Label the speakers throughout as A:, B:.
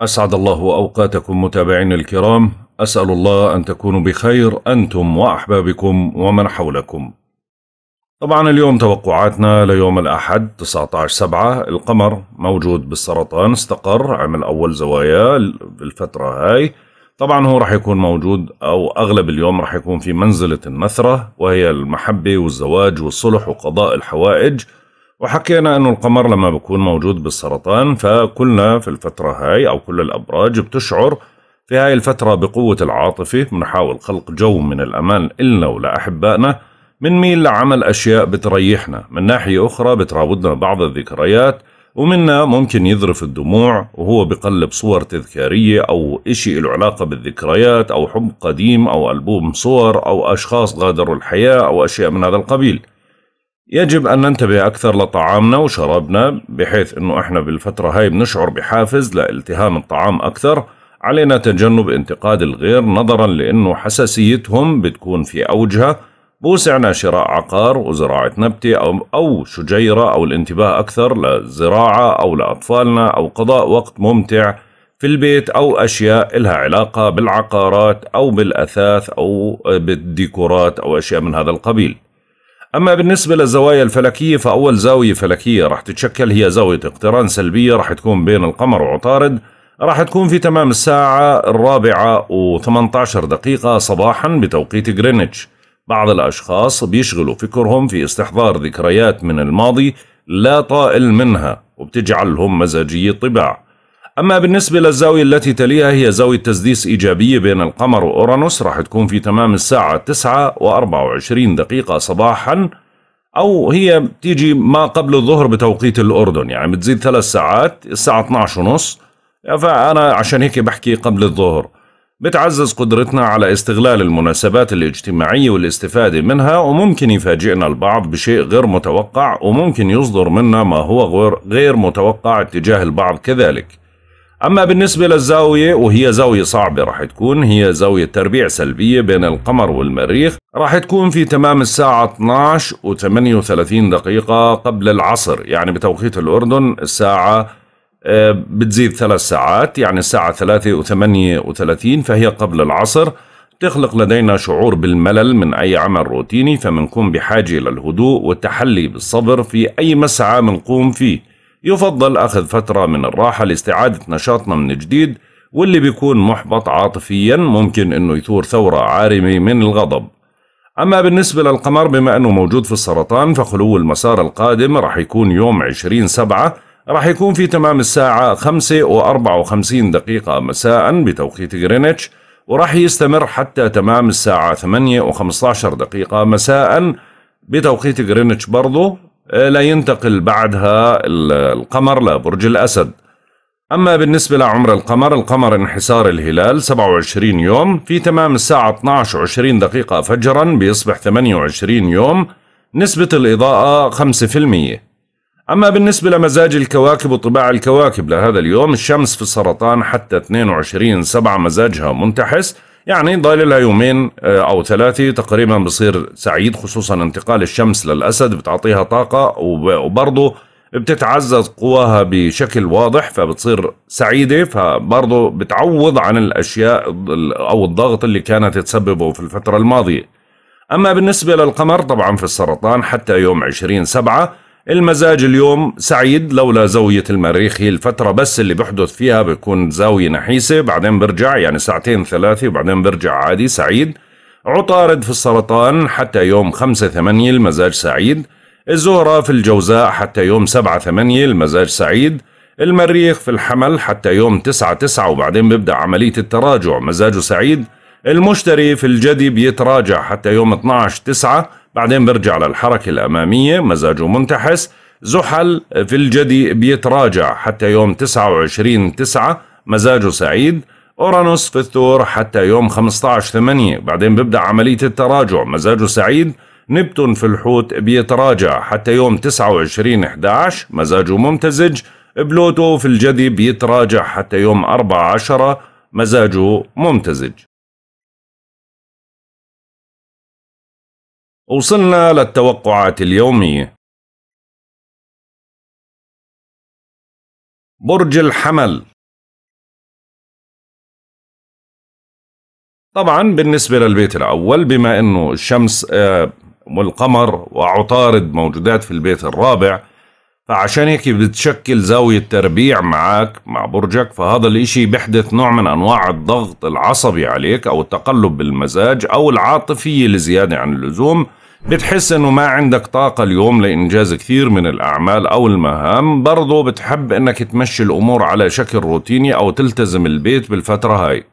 A: أسعد الله أوقاتكم متابعين الكرام أسأل الله أن تكونوا بخير أنتم وأحبابكم ومن حولكم طبعا اليوم توقعاتنا ليوم الأحد 19/7 القمر موجود بالسرطان استقر عمل أول زوايا بالفترة هاي طبعا هو راح يكون موجود أو أغلب اليوم راح يكون في منزلة النثرة وهي المحبة والزواج والصلح وقضاء الحوائج وحكينا أنه القمر لما بكون موجود بالسرطان فكلنا في الفترة هاي أو كل الأبراج بتشعر في هاي الفترة بقوة العاطفة بنحاول خلق جو من الأمان إلنا ولأحبائنا ميل لعمل أشياء بتريحنا من ناحية أخرى بتراودنا بعض الذكريات ومنا ممكن يذرف الدموع وهو بقلب صور تذكارية أو إشي له علاقة بالذكريات أو حب قديم أو ألبوم صور أو أشخاص غادروا الحياة أو أشياء من هذا القبيل يجب أن ننتبه أكثر لطعامنا وشرابنا بحيث أنه إحنا بالفترة هاي بنشعر بحافز لالتهام الطعام أكثر علينا تجنب انتقاد الغير نظرا لأنه حساسيتهم بتكون في أوجها بوسعنا شراء عقار وزراعة نبتة أو, أو شجيرة أو الانتباه أكثر للزراعة أو لأطفالنا أو قضاء وقت ممتع في البيت أو أشياء إلها علاقة بالعقارات أو بالأثاث أو بالديكورات أو أشياء من هذا القبيل أما بالنسبة للزوايا الفلكية فأول زاوية فلكية راح تتشكل هي زاوية اقتران سلبية راح تكون بين القمر وعطارد راح تكون في تمام الساعة الرابعة و18 دقيقة صباحا بتوقيت غرينتش بعض الأشخاص بيشغلوا فكرهم في استحضار ذكريات من الماضي لا طائل منها وبتجعلهم مزاجية طباع أما بالنسبة للزاوية التي تليها هي زاوية تسديس إيجابية بين القمر وأورانوس راح تكون في تمام الساعة 9 و24 دقيقة صباحا أو هي تيجي ما قبل الظهر بتوقيت الأردن يعني بتزيد ثلاث ساعات الساعة 12 ونص فأنا عشان هيك بحكي قبل الظهر بتعزز قدرتنا على استغلال المناسبات الاجتماعية والاستفادة منها وممكن يفاجئنا البعض بشيء غير متوقع وممكن يصدر منا ما هو غير متوقع اتجاه البعض كذلك أما بالنسبة للزاوية وهي زاوية صعبة راح تكون هي زاوية تربيع سلبية بين القمر والمريخ راح تكون في تمام الساعة 12 و 38 دقيقة قبل العصر يعني بتوقيت الأردن الساعة آه، بتزيد ثلاث ساعات يعني الساعة 3 و 38 فهي قبل العصر تخلق لدينا شعور بالملل من أي عمل روتيني فمنكون بحاجة للهدوء والتحلي بالصبر في أي مسعى منقوم فيه يفضل أخذ فترة من الراحة لاستعادة نشاطنا من جديد واللي بيكون محبط عاطفيا ممكن أنه يثور ثورة عارمة من الغضب أما بالنسبة للقمر بما أنه موجود في السرطان فخلو المسار القادم رح يكون يوم 20 سبعة رح يكون في تمام الساعة 5 و 54 دقيقة مساء بتوقيت غرينتش وراح يستمر حتى تمام الساعة 8 و 15 دقيقة مساء بتوقيت غرينتش برضه آه، لا ينتقل بعدها القمر لبرج الأسد أما بالنسبة لعمر القمر القمر انحسار الهلال 27 يوم في تمام الساعة 12 20 دقيقة فجرا بيصبح 28 يوم نسبة الإضاءة 5% أما بالنسبة لمزاج الكواكب وطباع الكواكب لهذا اليوم الشمس في السرطان حتى 22 7 مزاجها منتحس يعني ضايل لها يومين آه، او ثلاثه تقريبا بصير سعيد خصوصا انتقال الشمس للاسد بتعطيها طاقه وبرضه بتتعزز قواها بشكل واضح فبتصير سعيده فبرضه بتعوض عن الاشياء او الضغط اللي كانت تسببه في الفتره الماضيه. اما بالنسبه للقمر طبعا في السرطان حتى يوم 20 سبعة المزاج اليوم سعيد لولا زاوية المريخ هي الفترة بس اللي بحدث فيها بيكون زاوية نحيسة بعدين برجع يعني ساعتين ثلاثة وبعدين برجع عادي سعيد عطارد في السرطان حتى يوم خمسة ثمانية المزاج سعيد الزهرة في الجوزاء حتى يوم سبعة ثمانية المزاج سعيد المريخ في الحمل حتى يوم تسعة تسعة وبعدين بيبدأ عملية التراجع مزاجه سعيد المشتري في الجدي بيتراجع حتى يوم 12 تسعة بعدين برجع للحركة الأمامية مزاجه منتحس زحل في الجدي بيتراجع حتى يوم 29 9 مزاجه سعيد أورانوس في الثور حتى يوم 15 8 بعدين ببدأ عملية التراجع مزاجه سعيد نبتون في الحوت بيتراجع حتى يوم 29 11 مزاجه ممتزج بلوتو في الجدي بيتراجع حتى يوم 14 مزاجه
B: ممتزج وصلنا للتوقعات اليومية برج الحمل
A: طبعا بالنسبة للبيت الأول بما أنه الشمس آه، والقمر وعطارد موجودات في البيت الرابع فعشان هيك بتشكل زاوية تربيع معك مع برجك فهذا الاشي بيحدث نوع من انواع الضغط العصبي عليك او التقلب بالمزاج او العاطفية لزيادة عن اللزوم بتحس انه ما عندك طاقة اليوم لانجاز كثير من الاعمال او المهام برضو بتحب انك تمشي الامور على شكل روتيني او تلتزم البيت بالفترة هاي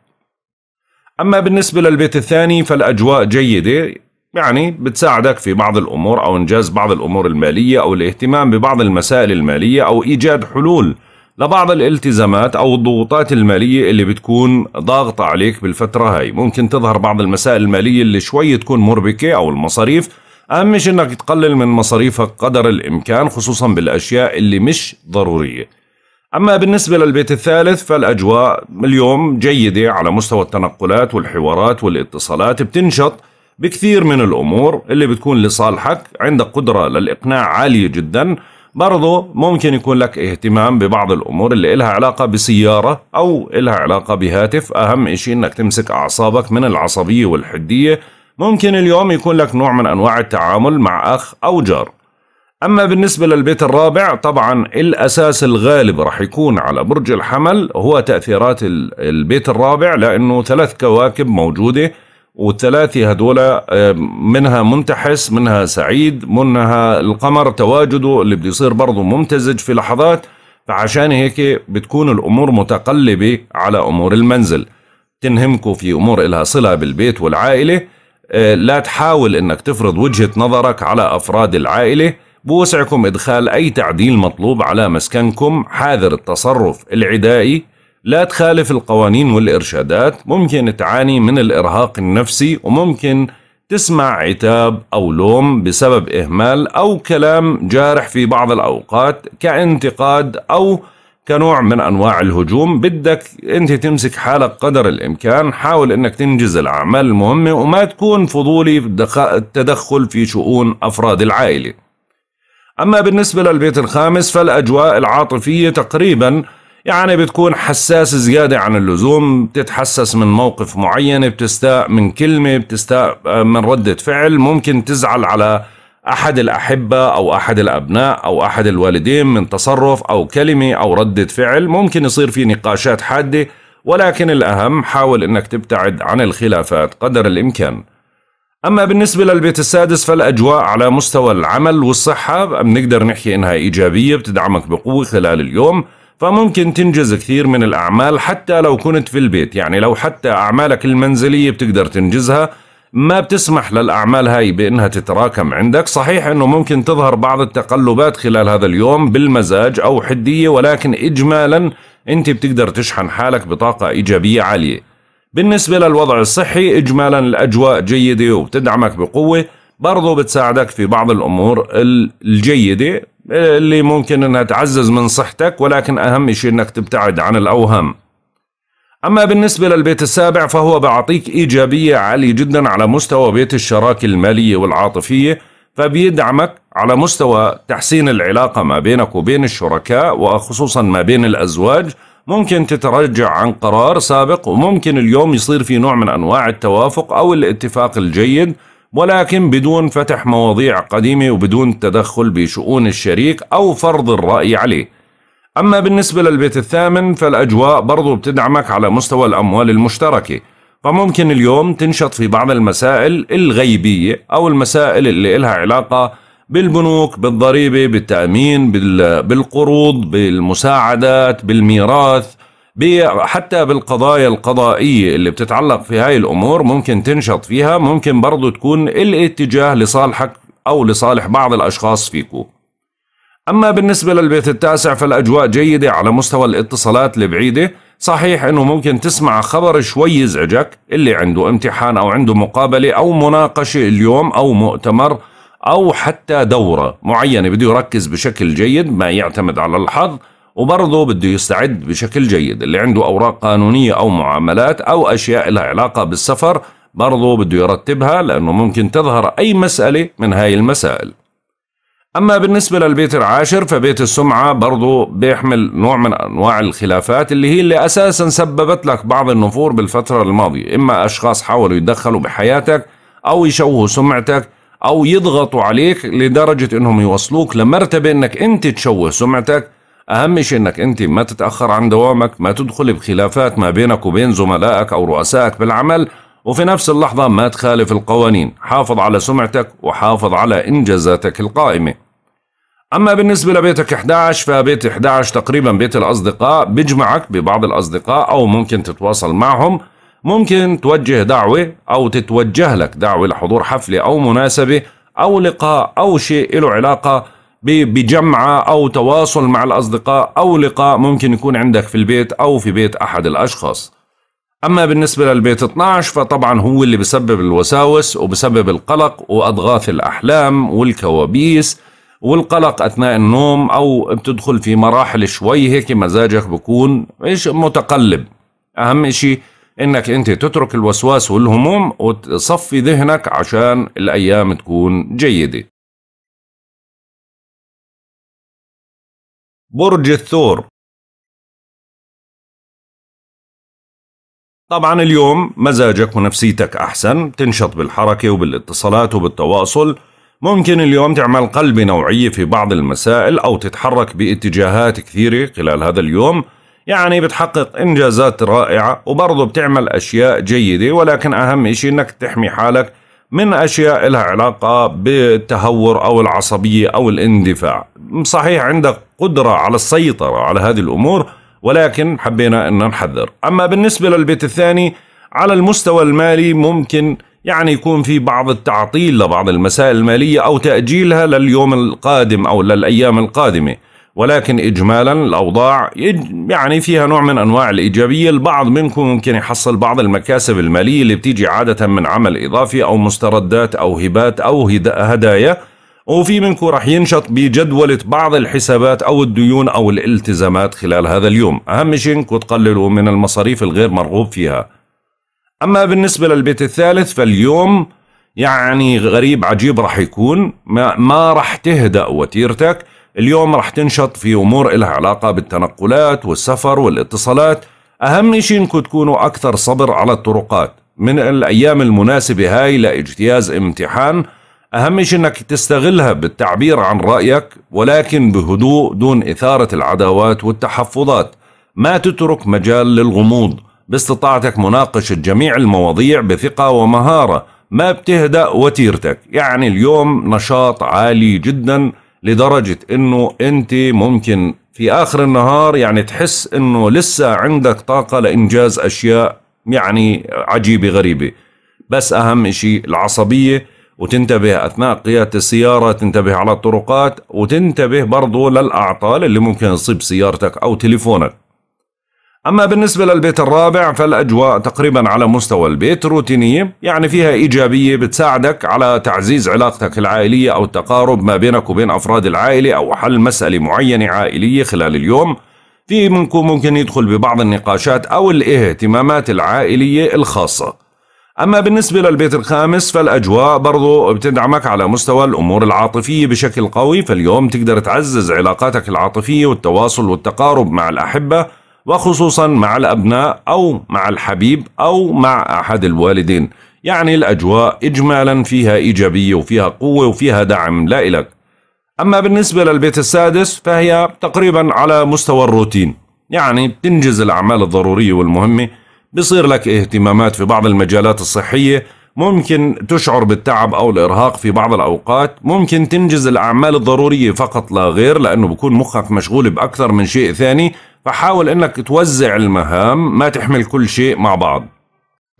A: اما بالنسبة للبيت الثاني فالاجواء جيدة يعني بتساعدك في بعض الأمور أو إنجاز بعض الأمور المالية أو الاهتمام ببعض المسائل المالية أو إيجاد حلول لبعض الالتزامات أو الضغوطات المالية اللي بتكون ضاغطة عليك بالفترة هاي ممكن تظهر بعض المسائل المالية اللي شوي تكون مربكة أو المصاريف أهم مش إنك تقلل من مصاريفك قدر الإمكان خصوصا بالأشياء اللي مش ضرورية أما بالنسبة للبيت الثالث فالأجواء اليوم جيدة على مستوى التنقلات والحوارات والاتصالات بتنشط بكثير من الأمور اللي بتكون لصالحك عندك قدرة للإقناع عالية جدا برضو ممكن يكون لك اهتمام ببعض الأمور اللي إلها علاقة بسيارة أو إلها علاقة بهاتف أهم إشي إنك تمسك أعصابك من العصبية والحدية ممكن اليوم يكون لك نوع من أنواع التعامل مع أخ أو جار أما بالنسبة للبيت الرابع طبعا الأساس الغالب رح يكون على برج الحمل هو تأثيرات البيت الرابع لأنه ثلاث كواكب موجودة والثلاثة هدول آه، منها منتحس منها سعيد منها القمر تواجده اللي بده يصير برضه ممتزج في لحظات فعشان هيك بتكون الأمور متقلبة على أمور المنزل تنهمكوا في أمور إلها صلة بالبيت والعائلة آه، لا تحاول أنك تفرض وجهة نظرك على أفراد العائلة بوسعكم إدخال أي تعديل مطلوب على مسكنكم حاذر التصرف العدائي لا تخالف القوانين والإرشادات ممكن تعاني من الإرهاق النفسي وممكن تسمع عتاب أو لوم بسبب إهمال أو كلام جارح في بعض الأوقات كانتقاد أو كنوع من أنواع الهجوم بدك أنت تمسك حالك قدر الإمكان حاول أنك تنجز الأعمال المهمة وما تكون فضولي التدخل في شؤون أفراد العائلة أما بالنسبة للبيت الخامس فالأجواء العاطفية تقريباً يعني بتكون حساس زيادة عن اللزوم بتتحسس من موقف معين بتستاء من كلمة بتستاء آه، من ردة فعل ممكن تزعل على أحد الأحبة أو أحد الأبناء أو أحد الوالدين من تصرف أو كلمة أو ردة فعل ممكن يصير في نقاشات حادة ولكن الأهم حاول أنك تبتعد عن الخلافات قدر الإمكان أما بالنسبة للبيت السادس فالأجواء على مستوى العمل والصحة بنقدر نحكي إنها إيجابية بتدعمك بقوة خلال اليوم فممكن تنجز كثير من الأعمال حتى لو كنت في البيت يعني لو حتى أعمالك المنزلية بتقدر تنجزها ما بتسمح للأعمال هاي بأنها تتراكم عندك صحيح أنه ممكن تظهر بعض التقلبات خلال هذا اليوم بالمزاج أو حدية ولكن إجمالا أنت بتقدر تشحن حالك بطاقة إيجابية عالية بالنسبة للوضع الصحي إجمالا الأجواء جيدة وبتدعمك بقوة برضو بتساعدك في بعض الأمور الجيدة اللي ممكن أنها تعزز من صحتك ولكن أهم شيء أنك تبتعد عن الأوهام أما بالنسبة للبيت السابع فهو بعطيك إيجابية عالية جدا على مستوى بيت الشراكة المالية والعاطفية فبيدعمك على مستوى تحسين العلاقة ما بينك وبين الشركاء وخصوصا ما بين الأزواج ممكن تترجع عن قرار سابق وممكن اليوم يصير في نوع من أنواع التوافق أو الاتفاق الجيد ولكن بدون فتح مواضيع قديمة وبدون تدخل بشؤون الشريك أو فرض الرأي عليه أما بالنسبة للبيت الثامن فالأجواء برضو بتدعمك على مستوى الأموال المشتركة فممكن اليوم تنشط في بعض المسائل الغيبية أو المسائل اللي إلها علاقة بالبنوك بالضريبة بالتأمين بالقروض بالمساعدات بالميراث حتى بالقضايا القضائية اللي بتتعلق في هاي الأمور ممكن تنشط فيها ممكن برضو تكون الاتجاه لصالحك أو لصالح بعض الأشخاص فيكو أما بالنسبة للبيت التاسع فالأجواء جيدة على مستوى الاتصالات البعيدة صحيح أنه ممكن تسمع خبر شوي يزعجك اللي عنده امتحان أو عنده مقابلة أو مناقشة اليوم أو مؤتمر أو حتى دورة معينة بده يركز بشكل جيد ما يعتمد على الحظ وبرضه بده يستعد بشكل جيد اللي عنده أوراق قانونية أو معاملات أو أشياء لها علاقة بالسفر برضه بده يرتبها لأنه ممكن تظهر أي مسألة من هاي المسائل أما بالنسبة للبيت العاشر فبيت السمعة برضه بيحمل نوع من أنواع الخلافات اللي هي اللي أساسا سببت لك بعض النفور بالفترة الماضية إما أشخاص حاولوا يتدخلوا بحياتك أو يشوهوا سمعتك أو يضغطوا عليك لدرجة إنهم يوصلوك لمرتبة إنك أنت تشوه سمعتك أهم شيء أنك أنت ما تتأخر عن دوامك ما تدخل بخلافات ما بينك وبين زملائك أو رؤسائك بالعمل وفي نفس اللحظة ما تخالف القوانين حافظ على سمعتك وحافظ على إنجازاتك القائمة أما بالنسبة لبيتك 11 فبيت 11 تقريبا بيت الأصدقاء بيجمعك ببعض الأصدقاء أو ممكن تتواصل معهم ممكن توجه دعوة أو تتوجه لك دعوة لحضور حفلة أو مناسبة أو لقاء أو شيء له علاقة بجمعة أو تواصل مع الأصدقاء أو لقاء ممكن يكون عندك في البيت أو في بيت أحد الأشخاص أما بالنسبة للبيت 12 فطبعا هو اللي بسبب الوساوس وبسبب القلق وأضغاث الأحلام والكوابيس والقلق أثناء النوم أو بتدخل في مراحل شوي هيك مزاجك بكون إيش متقلب أهم إشي إنك أنت تترك الوسواس والهموم وتصفي ذهنك عشان الأيام تكون
B: جيدة برج الثور طبعا
A: اليوم مزاجك ونفسيتك أحسن تنشط بالحركة وبالاتصالات وبالتواصل ممكن اليوم تعمل قلبة نوعية في بعض المسائل أو تتحرك باتجاهات كثيرة خلال هذا اليوم يعني بتحقق إنجازات رائعة وبرضه بتعمل أشياء جيدة ولكن أهم إشي إنك تحمي حالك من اشياء لها علاقه بالتهور او العصبيه او الاندفاع صحيح عندك قدره على السيطره على هذه الامور ولكن حبينا ان نحذر اما بالنسبه للبيت الثاني على المستوى المالي ممكن يعني يكون في بعض التعطيل لبعض المسائل الماليه او تاجيلها لليوم القادم او للايام القادمه ولكن إجمالا الأوضاع يعني فيها نوع من أنواع الإيجابية البعض منكم ممكن يحصل بعض المكاسب المالية اللي بتيجي عادة من عمل إضافي أو مستردات أو هبات أو هدايا وفي منكم راح ينشط بجدولة بعض الحسابات أو الديون أو الالتزامات خلال هذا اليوم أهم شيء إنكم تقللوا من المصاريف الغير مرغوب فيها أما بالنسبة للبيت الثالث فاليوم يعني غريب عجيب راح يكون ما, ما راح تهدأ وتيرتك اليوم راح تنشط في أمور إلها علاقة بالتنقلات والسفر والاتصالات أهم شيء إنكم تكونوا أكثر صبر على الطرقات من الأيام المناسبة هاي لاجتياز امتحان أهم شيء إنك تستغلها بالتعبير عن رأيك ولكن بهدوء دون إثارة العداوات والتحفظات ما تترك مجال للغموض باستطاعتك مناقشة جميع المواضيع بثقة ومهارة ما بتهدأ وتيرتك يعني اليوم نشاط عالي جداً لدرجة انه انت ممكن في اخر النهار يعني تحس انه لسه عندك طاقة لانجاز اشياء يعني عجيبة غريبة بس اهم اشي العصبية وتنتبه اثناء قيادة السيارة تنتبه على الطرقات وتنتبه برضو للاعطال اللي ممكن تصيب سيارتك او تليفونك أما بالنسبة للبيت الرابع فالأجواء تقريبا على مستوى البيت روتينية يعني فيها إيجابية بتساعدك على تعزيز علاقتك العائلية أو التقارب ما بينك وبين أفراد العائلة أو حل مسألة معينة عائلية خلال اليوم في منكم ممكن يدخل ببعض النقاشات أو الاهتمامات العائلية الخاصة أما بالنسبة للبيت الخامس فالأجواء برضو بتدعمك على مستوى الأمور العاطفية بشكل قوي فاليوم تقدر تعزز علاقاتك العاطفية والتواصل والتقارب مع الأحبة وخصوصا مع الأبناء أو مع الحبيب أو مع أحد الوالدين يعني الأجواء إجمالا فيها إيجابية وفيها قوة وفيها دعم لا إلك أما بالنسبة للبيت السادس فهي تقريبا على مستوى الروتين يعني بتنجز الأعمال الضرورية والمهمة بصير لك اهتمامات في بعض المجالات الصحية ممكن تشعر بالتعب أو الإرهاق في بعض الأوقات ممكن تنجز الأعمال الضرورية فقط لا غير لأنه بكون مخك مشغول بأكثر من شيء ثاني فحاول أنك توزع المهام ما تحمل كل شيء مع بعض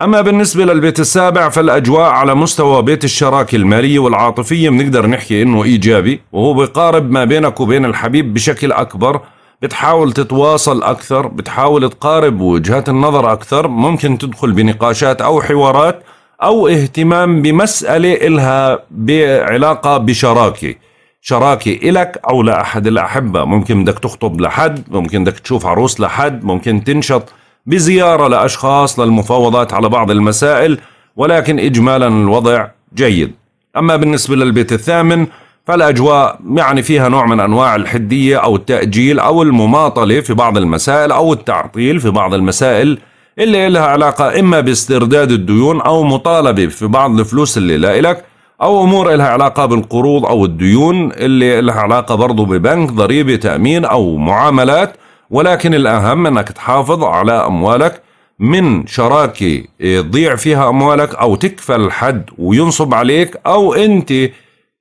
A: أما بالنسبة للبيت السابع فالأجواء على مستوى بيت الشراكة المالية والعاطفية بنقدر نحكي إنه إيجابي وهو بقارب ما بينك وبين الحبيب بشكل أكبر بتحاول تتواصل أكثر بتحاول تقارب وجهات النظر أكثر ممكن تدخل بنقاشات أو حوارات أو اهتمام بمسألة إلها بعلاقة بشراكة شراكة إلك أو لأحد الأحبة ممكن بدك تخطب لحد ممكن بدك تشوف عروس لحد ممكن تنشط بزيارة لأشخاص للمفاوضات على بعض المسائل ولكن إجمالا الوضع جيد أما بالنسبة للبيت الثامن فالأجواء يعني فيها نوع من أنواع الحدية أو التأجيل أو المماطلة في بعض المسائل أو التعطيل في بعض المسائل اللي لها علاقة إما باسترداد الديون أو مطالبة في بعض الفلوس اللي لا إلك أو أمور لها علاقة بالقروض أو الديون اللي لها علاقة برضو ببنك ضريبة تأمين أو معاملات ولكن الأهم أنك تحافظ على أموالك من شراكة تضيع فيها أموالك أو تكفل حد وينصب عليك أو أنت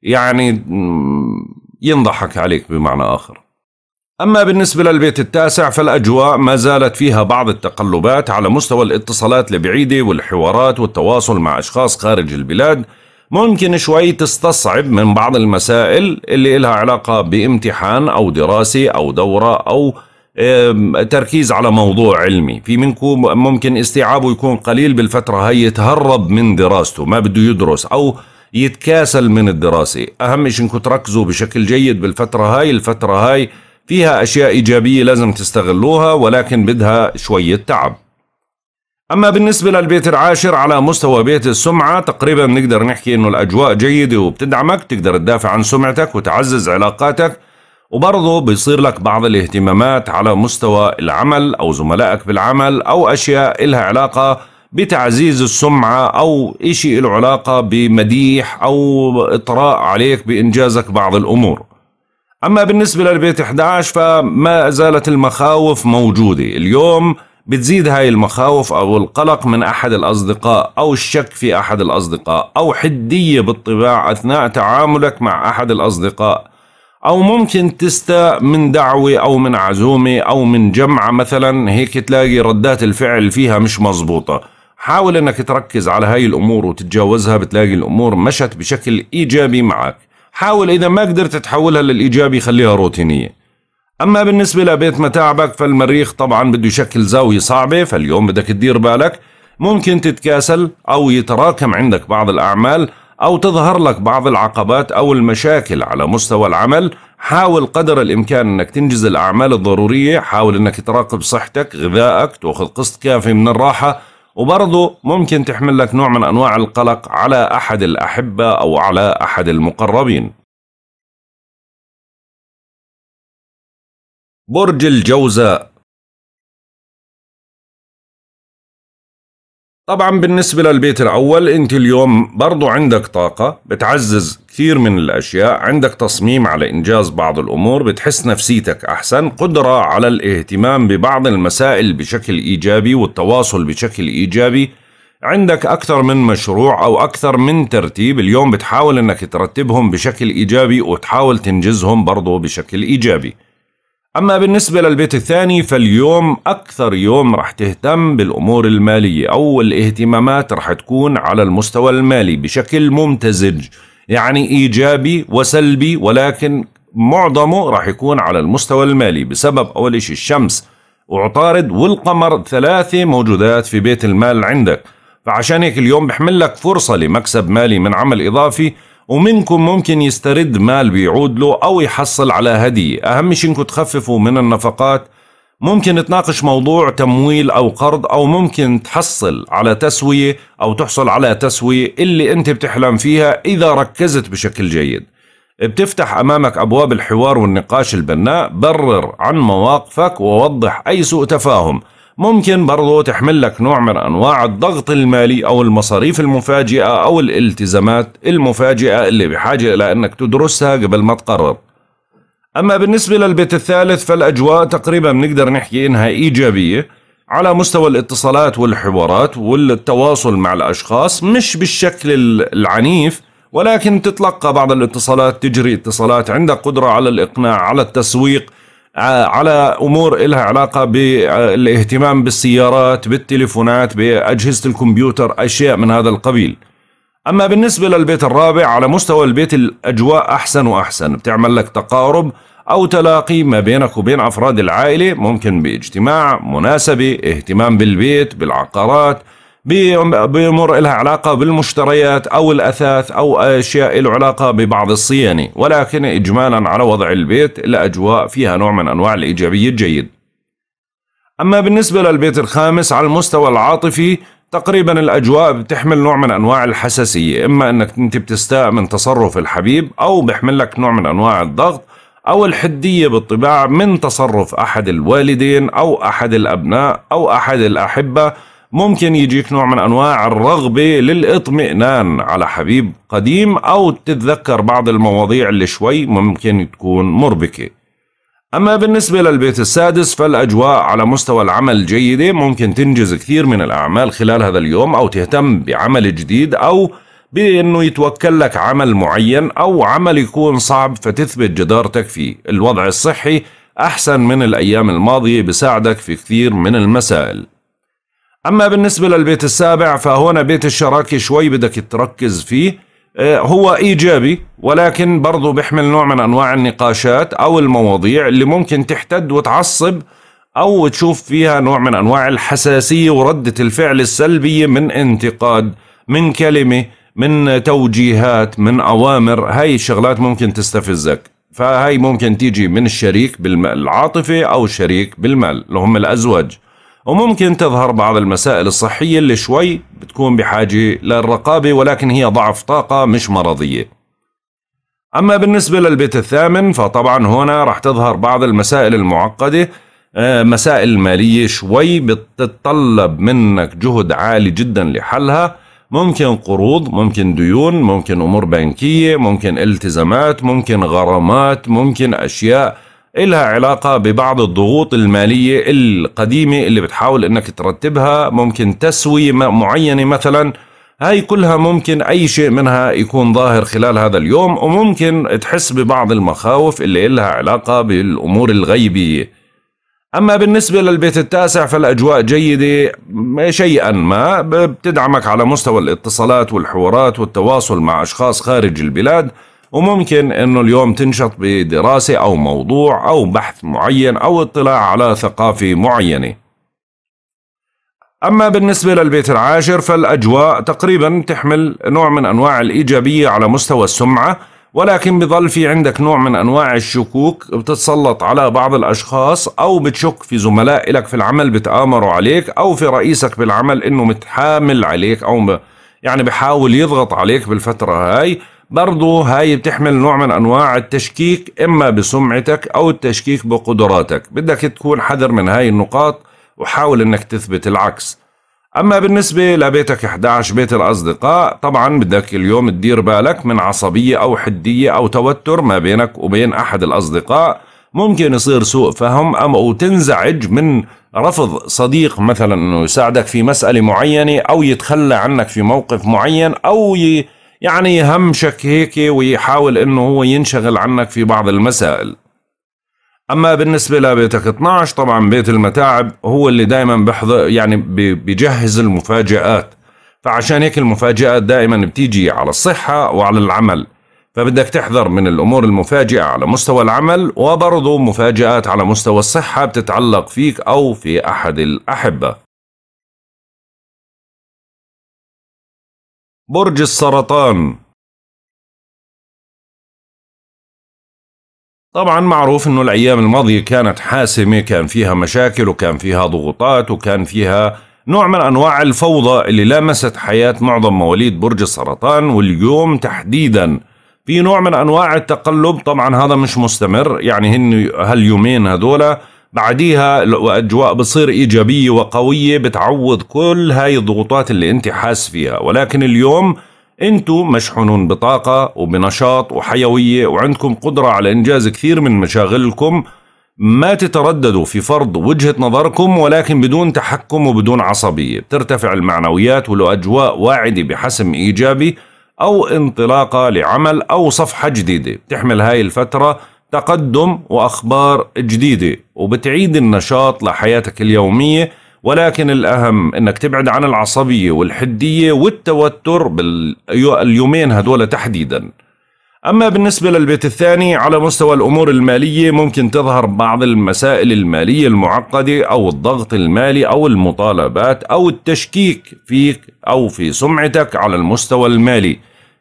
A: يعني ينضحك عليك بمعنى آخر أما بالنسبة للبيت التاسع فالأجواء ما زالت فيها بعض التقلبات على مستوى الاتصالات البعيدة والحوارات والتواصل مع أشخاص خارج البلاد ممكن شوي تستصعب من بعض المسائل اللي لها علاقة بامتحان أو دراسة أو دورة أو تركيز على موضوع علمي في منكم ممكن استيعابه يكون قليل بالفترة هي يتهرب من دراسته ما بده يدرس أو يتكاسل من الدراسة أهم شيء إنكم تركزوا بشكل جيد بالفترة هاي الفترة هاي فيها أشياء إيجابية لازم تستغلوها ولكن بدها شوية تعب أما بالنسبة للبيت العاشر على مستوى بيت السمعة تقريبا نقدر نحكي أنه الأجواء جيدة وبتدعمك تقدر تدافع عن سمعتك وتعزز علاقاتك وبرضه بيصير لك بعض الاهتمامات على مستوى العمل أو زملائك بالعمل أو أشياء إلها علاقة بتعزيز السمعة أو إشي إله علاقة بمديح أو إطراء عليك بإنجازك بعض الأمور أما بالنسبة للبيت 11 فما زالت المخاوف موجودة اليوم بتزيد هاي المخاوف أو القلق من أحد الأصدقاء أو الشك في أحد الأصدقاء أو حدية بالطباع أثناء تعاملك مع أحد الأصدقاء أو ممكن تستاء من دعوة أو من عزومة أو من جمعة مثلا هيك تلاقي ردات الفعل فيها مش مزبوطة حاول أنك تركز على هاي الأمور وتتجاوزها بتلاقي الأمور مشت بشكل إيجابي معك حاول إذا ما قدرت تحولها للإيجابي خليها روتينية أما بالنسبة لبيت متاعبك فالمريخ طبعا بده يشكل زاوية صعبة فاليوم بدك تدير بالك ممكن تتكاسل أو يتراكم عندك بعض الأعمال أو تظهر لك بعض العقبات أو المشاكل على مستوى العمل حاول قدر الإمكان أنك تنجز الأعمال الضرورية حاول أنك تراقب صحتك غذائك تأخذ قسط كافي من الراحة وبرضه ممكن تحمل لك نوع من أنواع القلق على أحد الأحبة أو على أحد المقربين
B: برج الجوزاء طبعا
A: بالنسبة للبيت الأول أنت اليوم برضو عندك طاقة بتعزز كثير من الأشياء عندك تصميم على إنجاز بعض الأمور بتحس نفسيتك أحسن قدرة على الاهتمام ببعض المسائل بشكل إيجابي والتواصل بشكل إيجابي عندك أكثر من مشروع أو أكثر من ترتيب اليوم بتحاول أنك ترتبهم بشكل إيجابي وتحاول تنجزهم برضو بشكل إيجابي أما بالنسبة للبيت الثاني فاليوم أكثر يوم رح تهتم بالأمور المالية أو الاهتمامات رح تكون على المستوى المالي بشكل ممتزج يعني إيجابي وسلبي ولكن معظمه راح يكون على المستوى المالي بسبب أول شيء الشمس وعطارد والقمر ثلاثة موجودات في بيت المال عندك فعشان هيك اليوم بحمل لك فرصة لمكسب مالي من عمل إضافي ومنكم ممكن يسترد مال بيعود له أو يحصل على هدية أهم شيء إنكم تخففوا من النفقات ممكن تناقش موضوع تمويل أو قرض أو ممكن تحصل على تسوية أو تحصل على تسوية اللي أنت بتحلم فيها إذا ركزت بشكل جيد بتفتح أمامك أبواب الحوار والنقاش البناء برر عن مواقفك ووضح أي سوء تفاهم ممكن برضو تحمل لك نوع من أنواع الضغط المالي أو المصاريف المفاجئة أو الالتزامات المفاجئة اللي بحاجة إلى أنك تدرسها قبل ما تقرر أما بالنسبة للبيت الثالث فالأجواء تقريبا بنقدر نحكي إنها إيجابية على مستوى الاتصالات والحوارات والتواصل مع الأشخاص مش بالشكل العنيف ولكن تتلقى بعض الاتصالات تجري اتصالات عندك قدرة على الإقناع على التسويق على امور لها علاقه بالاهتمام بالسيارات بالتليفونات باجهزه الكمبيوتر اشياء من هذا القبيل أما بالنسبة للبيت الرابع على مستوى البيت الأجواء أحسن وأحسن بتعمل لك تقارب أو تلاقي ما بينك وبين أفراد العائلة ممكن باجتماع مناسبة اهتمام بالبيت بالعقارات بأمور لها علاقة بالمشتريات أو الأثاث أو أشياء له علاقة ببعض الصيانة ولكن إجمالا على وضع البيت الأجواء فيها نوع من أنواع الإيجابية الجيد أما بالنسبة للبيت الخامس على المستوى العاطفي تقريبا الأجواء بتحمل نوع من أنواع الحساسية إما أنك أنت بتستاء من تصرف الحبيب أو بيحمل لك نوع من أنواع الضغط أو الحدية بالطباع من تصرف أحد الوالدين أو أحد الأبناء أو أحد الأحبة ممكن يجيك نوع من أنواع الرغبة للإطمئنان على حبيب قديم أو تتذكر بعض المواضيع اللي شوي ممكن تكون مربكة أما بالنسبة للبيت السادس فالأجواء على مستوى العمل جيدة ممكن تنجز كثير من الأعمال خلال هذا اليوم أو تهتم بعمل جديد أو بأنه يتوكل لك عمل معين أو عمل يكون صعب فتثبت جدارتك فيه الوضع الصحي أحسن من الأيام الماضية بساعدك في كثير من المسائل أما بالنسبة للبيت السابع فهنا بيت الشراكة شوي بدك تركز فيه آه، هو ايجابي ولكن برضه بيحمل نوع من انواع النقاشات او المواضيع اللي ممكن تحتد وتعصب او تشوف فيها نوع من انواع الحساسيه ورده الفعل السلبيه من انتقاد من كلمه من توجيهات من اوامر هاي الشغلات ممكن تستفزك فهي ممكن تيجي من الشريك بالعاطفه او الشريك بالمال اللي هم الازواج وممكن تظهر بعض المسائل الصحية اللي شوي بتكون بحاجة للرقابة ولكن هي ضعف طاقة مش مرضية أما بالنسبة للبيت الثامن فطبعا هنا راح تظهر بعض المسائل المعقدة آه، مسائل مالية شوي بتتطلب منك جهد عالي جدا لحلها ممكن قروض ممكن ديون ممكن أمور بنكية ممكن التزامات ممكن غرامات ممكن أشياء إلها علاقة ببعض الضغوط المالية القديمة اللي بتحاول إنك ترتبها ممكن تسوية معينة مثلا هاي كلها ممكن أي شيء منها يكون ظاهر خلال هذا اليوم وممكن تحس ببعض المخاوف اللي إلها علاقة بالأمور الغيبية أما بالنسبة للبيت التاسع فالأجواء جيدة شيئا ما بتدعمك على مستوى الاتصالات والحوارات والتواصل مع أشخاص خارج البلاد وممكن انه اليوم تنشط بدراسه او موضوع او بحث معين او اطلاع على ثقافه معينه. أما بالنسبة للبيت العاشر فالأجواء تقريبا تحمل نوع من أنواع الإيجابية على مستوى السمعة ولكن بظل في عندك نوع من أنواع الشكوك بتتسلط على بعض الأشخاص أو بتشك في زملاء لك في العمل بتآمروا عليك أو في رئيسك بالعمل إنه متحامل عليك أو يعني بحاول يضغط عليك بالفترة هاي برضو هاي بتحمل نوع من أنواع التشكيك إما بسمعتك أو التشكيك بقدراتك بدك تكون حذر من هاي النقاط وحاول أنك تثبت العكس أما بالنسبة لبيتك 11 بيت الأصدقاء طبعا بدك اليوم تدير بالك من عصبية أو حدية أو توتر ما بينك وبين أحد الأصدقاء ممكن يصير سوء فهم أم أو تنزعج من رفض صديق مثلا أنه يساعدك في مسألة معينة أو يتخلى عنك في موقف معين أو ي... يعني يهمشك هيك ويحاول انه هو ينشغل عنك في بعض المسائل اما بالنسبه لبيتك 12 طبعا بيت المتاعب هو اللي دائما بحضر يعني بجهز المفاجات فعشان هيك المفاجات دائما بتيجي على الصحه وعلى العمل فبدك تحذر من الامور المفاجئه على مستوى العمل وبرضه مفاجات على مستوى الصحه بتتعلق فيك او في احد الاحبه
B: برج السرطان
A: طبعا معروف انه الايام الماضيه كانت حاسمه كان فيها مشاكل وكان فيها ضغوطات وكان فيها نوع من انواع الفوضى اللي لامست حياه معظم مواليد برج السرطان واليوم تحديدا في نوع من انواع التقلب طبعا هذا مش مستمر يعني هن هاليومين هذولا بعديها الأجواء بتصير ايجابيه وقويه بتعوض كل هاي الضغوطات اللي انت حاس فيها ولكن اليوم انتم مشحونون بطاقه وبنشاط وحيويه وعندكم قدره على انجاز كثير من مشاغلكم ما تترددوا في فرض وجهة نظركم ولكن بدون تحكم وبدون عصبية بترتفع المعنويات ولو أجواء واعدة بحسم إيجابي أو انطلاقة لعمل أو صفحة جديدة بتحمل هاي الفترة تقدم واخبار جديده وبتعيد النشاط لحياتك اليوميه ولكن الاهم انك تبعد عن العصبيه والحديه والتوتر باليومين هدول تحديدا. اما بالنسبه للبيت الثاني على مستوى الامور الماليه ممكن تظهر بعض المسائل الماليه المعقده او الضغط المالي او المطالبات او التشكيك فيك او في سمعتك على المستوى المالي.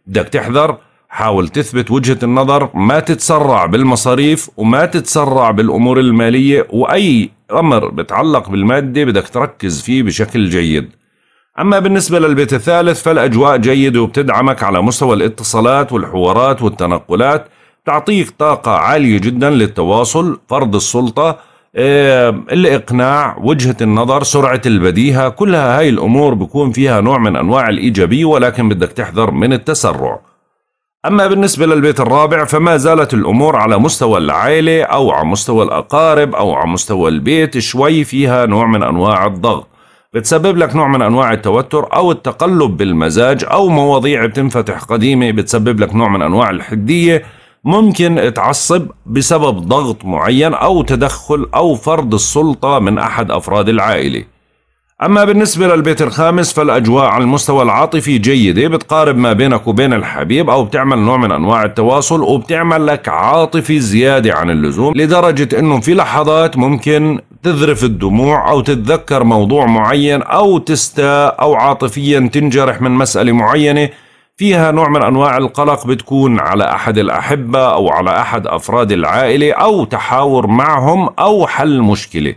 A: بدك تحذر حاول تثبت وجهة النظر ما تتسرع بالمصاريف وما تتسرع بالأمور المالية وأي أمر بتعلق بالمادة بدك تركز فيه بشكل جيد أما بالنسبة للبيت الثالث فالأجواء جيدة وبتدعمك على مستوى الاتصالات والحوارات والتنقلات تعطيك طاقة عالية جدا للتواصل فرض السلطة آه، الإقناع وجهة النظر سرعة البديهة كلها هاي الأمور بكون فيها نوع من أنواع الإيجابية ولكن بدك تحذر من التسرع أما بالنسبة للبيت الرابع فما زالت الأمور على مستوى العائلة أو على مستوى الأقارب أو على مستوى البيت شوي فيها نوع من أنواع الضغط بتسبب لك نوع من أنواع التوتر أو التقلب بالمزاج أو مواضيع بتنفتح قديمة بتسبب لك نوع من أنواع الحدية ممكن تعصب بسبب ضغط معين أو تدخل أو فرض السلطة من أحد أفراد العائلة أما بالنسبة للبيت الخامس فالأجواء على المستوى العاطفي جيدة بتقارب ما بينك وبين الحبيب أو بتعمل نوع من أنواع التواصل وبتعمل لك عاطفي زيادة عن اللزوم لدرجة أنه في لحظات ممكن تذرف الدموع أو تتذكر موضوع معين أو تستاء أو عاطفيا تنجرح من مسألة معينة فيها نوع من أنواع القلق بتكون على أحد الأحبة أو على أحد أفراد العائلة أو تحاور معهم أو حل مشكلة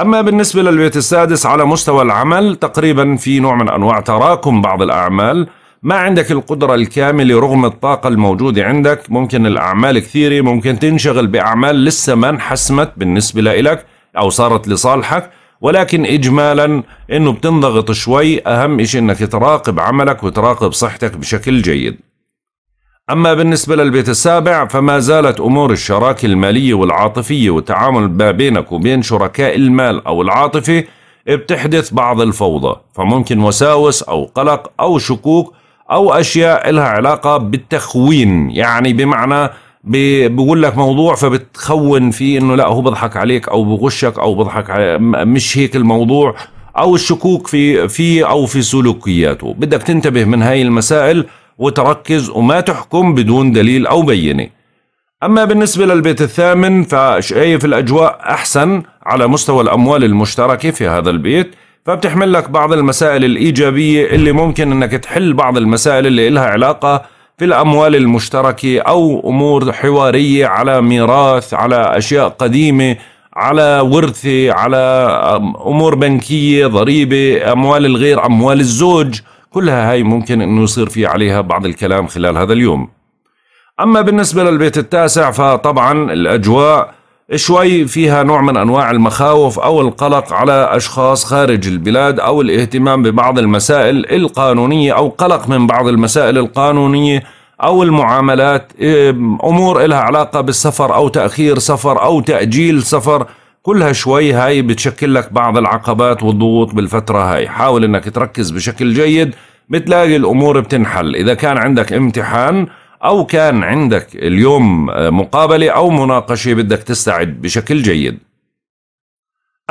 A: أما بالنسبة للبيت السادس على مستوى العمل تقريبا في نوع من أنواع تراكم بعض الأعمال ما عندك القدرة الكاملة رغم الطاقة الموجودة عندك ممكن الأعمال كثيرة ممكن تنشغل بأعمال لسه ما انحسمت بالنسبة لإلك أو صارت لصالحك ولكن إجمالا أنه بتنضغط شوي أهم شيء أنك تراقب عملك وتراقب صحتك بشكل جيد أما بالنسبة للبيت السابع فما زالت أمور الشراكة المالية والعاطفية والتعامل ما بينك وبين شركاء المال أو العاطفة بتحدث بعض الفوضى فممكن وساوس أو قلق أو شكوك أو أشياء لها علاقة بالتخوين يعني بمعنى بقول لك موضوع فبتخون فيه انه لا هو بضحك عليك او بغشك او بضحك مش هيك الموضوع او الشكوك في في او في سلوكياته بدك تنتبه من هاي المسائل وتركز وما تحكم بدون دليل أو بينة أما بالنسبة للبيت الثامن فشايف الأجواء أحسن على مستوى الأموال المشتركة في هذا البيت فبتحمل لك بعض المسائل الإيجابية اللي ممكن أنك تحل بعض المسائل اللي إلها علاقة في الأموال المشتركة أو أمور حوارية على ميراث على أشياء قديمة على ورثة على أمور بنكية ضريبة أموال الغير أموال الزوج كلها هاي ممكن أنه يصير في عليها بعض الكلام خلال هذا اليوم أما بالنسبة للبيت التاسع فطبعا الأجواء شوي فيها نوع من أنواع المخاوف أو القلق على أشخاص خارج البلاد أو الاهتمام ببعض المسائل القانونية أو قلق من بعض المسائل القانونية أو المعاملات إيه، أمور لها علاقة بالسفر أو تأخير سفر أو تأجيل سفر كلها شوي هاي بتشكل لك بعض العقبات والضغوط بالفترة هاي حاول انك تركز بشكل جيد بتلاقي الامور بتنحل اذا كان عندك امتحان او كان عندك اليوم مقابلة او مناقشة بدك تستعد بشكل جيد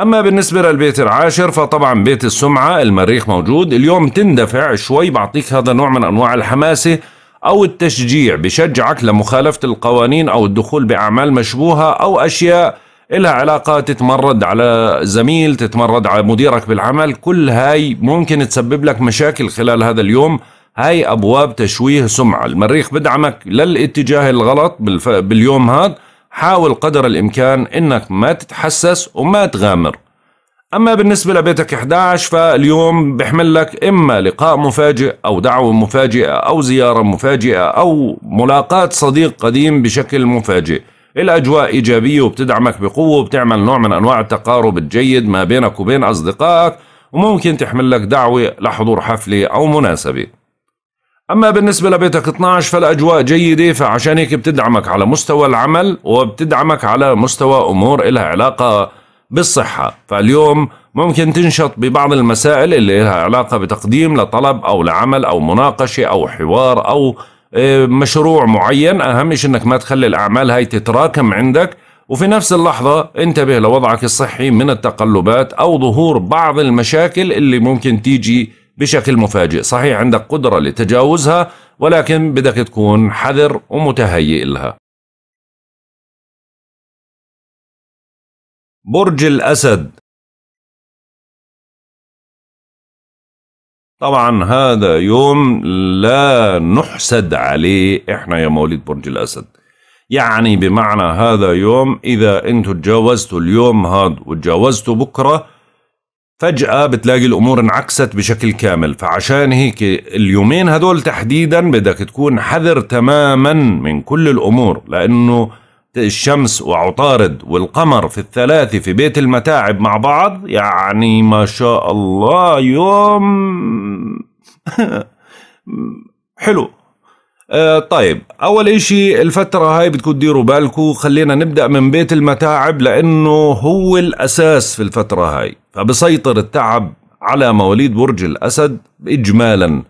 A: أما بالنسبة للبيت العاشر فطبعا بيت السمعة المريخ موجود اليوم تندفع شوي بعطيك هذا نوع من أنواع الحماسة أو التشجيع بشجعك لمخالفة القوانين أو الدخول بأعمال مشبوهة أو أشياء إلها علاقة تتمرد على زميل تتمرد على مديرك بالعمل كل هاي ممكن تسبب لك مشاكل خلال هذا اليوم هاي أبواب تشويه سمعة المريخ بدعمك للاتجاه الغلط باليوم هذا حاول قدر الإمكان إنك ما تتحسس وما تغامر أما بالنسبة لبيتك 11 فاليوم بحمل لك إما لقاء مفاجئ أو دعوة مفاجئة أو زيارة مفاجئة أو ملاقاة صديق قديم بشكل مفاجئ الاجواء ايجابيه وبتدعمك بقوه وبتعمل نوع من انواع التقارب الجيد ما بينك وبين اصدقائك وممكن تحمل لك دعوه لحضور حفله او مناسبه أما بالنسبة لبيتك 12 فالأجواء جيدة فعشان هيك بتدعمك على مستوى العمل وبتدعمك على مستوى أمور إلها علاقة بالصحة فاليوم ممكن تنشط ببعض المسائل اللي لها علاقة بتقديم لطلب أو لعمل أو مناقشة أو حوار أو آه، مشروع معين اهم شيء انك ما تخلي الاعمال هاي تتراكم عندك وفي نفس اللحظة انتبه لوضعك الصحي من التقلبات أو ظهور بعض المشاكل اللي ممكن تيجي بشكل مفاجئ صحيح عندك قدرة لتجاوزها ولكن بدك تكون حذر ومتهيئ لها
B: برج الأسد طبعا
C: هذا
A: يوم لا نحسد عليه احنا يا مواليد برج الاسد يعني بمعنى هذا يوم اذا انتوا تجاوزتوا اليوم هذا وتجاوزتوا بكره فجأة بتلاقي الأمور انعكست بشكل كامل فعشان هيك اليومين هدول تحديدا بدك تكون حذر تماما من كل الأمور لأنه الشمس وعطارد والقمر في الثلاث في بيت المتاعب مع بعض يعني ما شاء الله يوم حلو آه طيب اول اشي الفترة هاي بدكم تديروا بالكم خلينا نبدأ من بيت المتاعب لانه هو الاساس في الفترة هاي فبسيطر التعب على مواليد برج الاسد اجمالا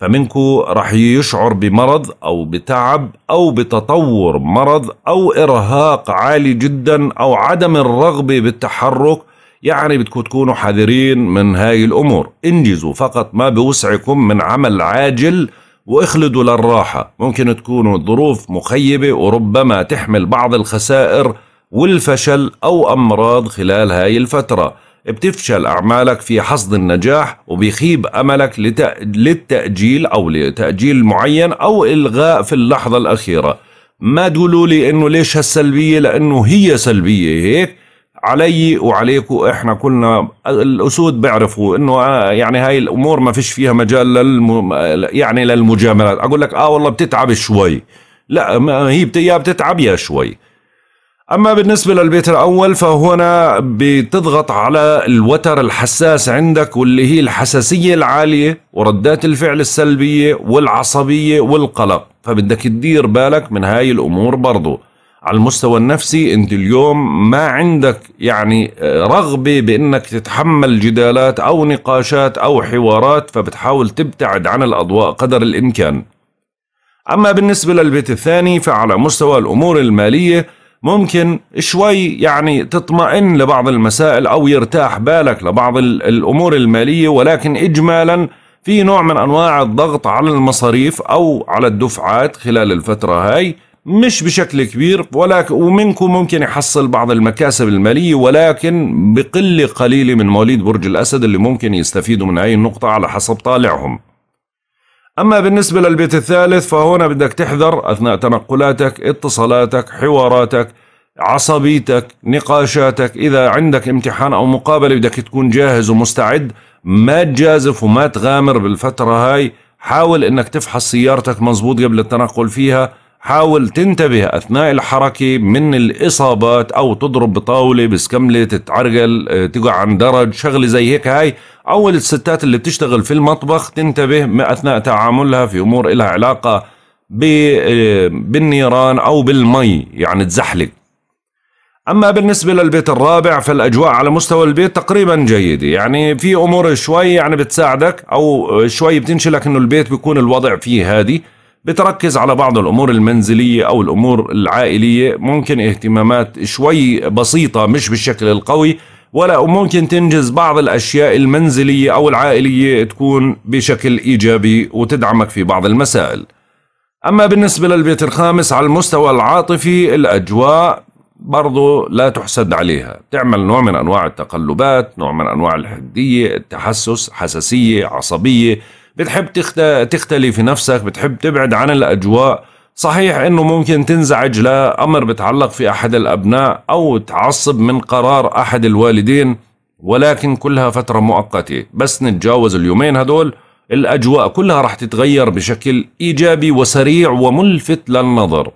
A: فمنكو راح يشعر بمرض أو بتعب أو بتطور مرض أو إرهاق عالي جدا أو عدم الرغبة بالتحرك يعني بدكم تكونوا حذرين من هاي الأمور انجزوا فقط ما بوسعكم من عمل عاجل واخلدوا للراحة ممكن تكون ظروف مخيبة وربما تحمل بعض الخسائر والفشل أو أمراض خلال هاي الفترة بتفشل أعمالك في حصد النجاح وبيخيب أملك للتأجيل أو لتأجيل معين أو إلغاء في اللحظة الأخيرة ما تقولوا لي إنه ليش هالسلبية لأنه هي سلبية هيك علي وعليكم احنا كلنا الاسود بيعرفوا انه آه، يعني هاي الامور ما فيش فيها مجال للم يعني للمجاملات اقول لك اه والله بتتعب شوي لا ما هي يا بتتعب يا شوي أما بالنسبة للبيت الأول فهنا بتضغط على الوتر الحساس عندك واللي هي الحساسية العالية وردات الفعل السلبية والعصبية والقلق فبدك تدير بالك من هاي الأمور برضو على المستوى النفسي أنت اليوم ما عندك يعني رغبة بأنك تتحمل جدالات أو نقاشات أو حوارات فبتحاول تبتعد عن الأضواء قدر الإمكان أما بالنسبة للبيت الثاني فعلى مستوى الأمور المالية ممكن شوي يعني تطمئن لبعض المسائل أو يرتاح بالك لبعض الأمور المالية ولكن إجمالا في نوع من أنواع الضغط على المصاريف أو على الدفعات خلال الفترة هاي مش بشكل كبير ولكن ومنكم ممكن يحصل بعض المكاسب المالية ولكن بقلة قليلة من مواليد برج الأسد اللي ممكن يستفيدوا من هاي النقطة على حسب طالعهم أما بالنسبة للبيت الثالث فهنا بدك تحذر أثناء تنقلاتك اتصالاتك حواراتك عصبيتك نقاشاتك إذا عندك امتحان أو مقابلة بدك تكون جاهز ومستعد ما تجازف وما تغامر بالفترة هاي حاول أنك تفحص سيارتك مزبوط قبل التنقل فيها حاول تنتبه أثناء الحركة من الإصابات أو تضرب بطاولة بسكملة تتعرقل آه، تقع عن درج شغلة زي هيك هاي أول الستات اللي بتشتغل في المطبخ تنتبه أثناء تعاملها في أمور إلها علاقة آه، بالنيران أو بالمي يعني تزحلق أما بالنسبة للبيت الرابع فالأجواء على مستوى البيت تقريبا جيدة يعني في أمور شوي يعني بتساعدك أو آه، شوي بتنشلك أنه البيت بيكون الوضع فيه هادي بتركز على بعض الأمور المنزلية أو الأمور العائلية ممكن اهتمامات شوي بسيطة مش بالشكل القوي ولا ممكن تنجز بعض الأشياء المنزلية أو العائلية تكون بشكل إيجابي وتدعمك في بعض المسائل أما بالنسبة للبيت الخامس على المستوى العاطفي الأجواء برضو لا تحسد عليها تعمل نوع من أنواع التقلبات نوع من أنواع الحدية التحسس حساسية عصبية بتحب تختلي في نفسك بتحب تبعد عن الأجواء صحيح أنه ممكن تنزعج لأمر بتعلق في أحد الأبناء أو تعصب من قرار أحد الوالدين ولكن كلها فترة مؤقتة بس نتجاوز اليومين هدول الأجواء كلها رح تتغير بشكل إيجابي وسريع وملفت للنظر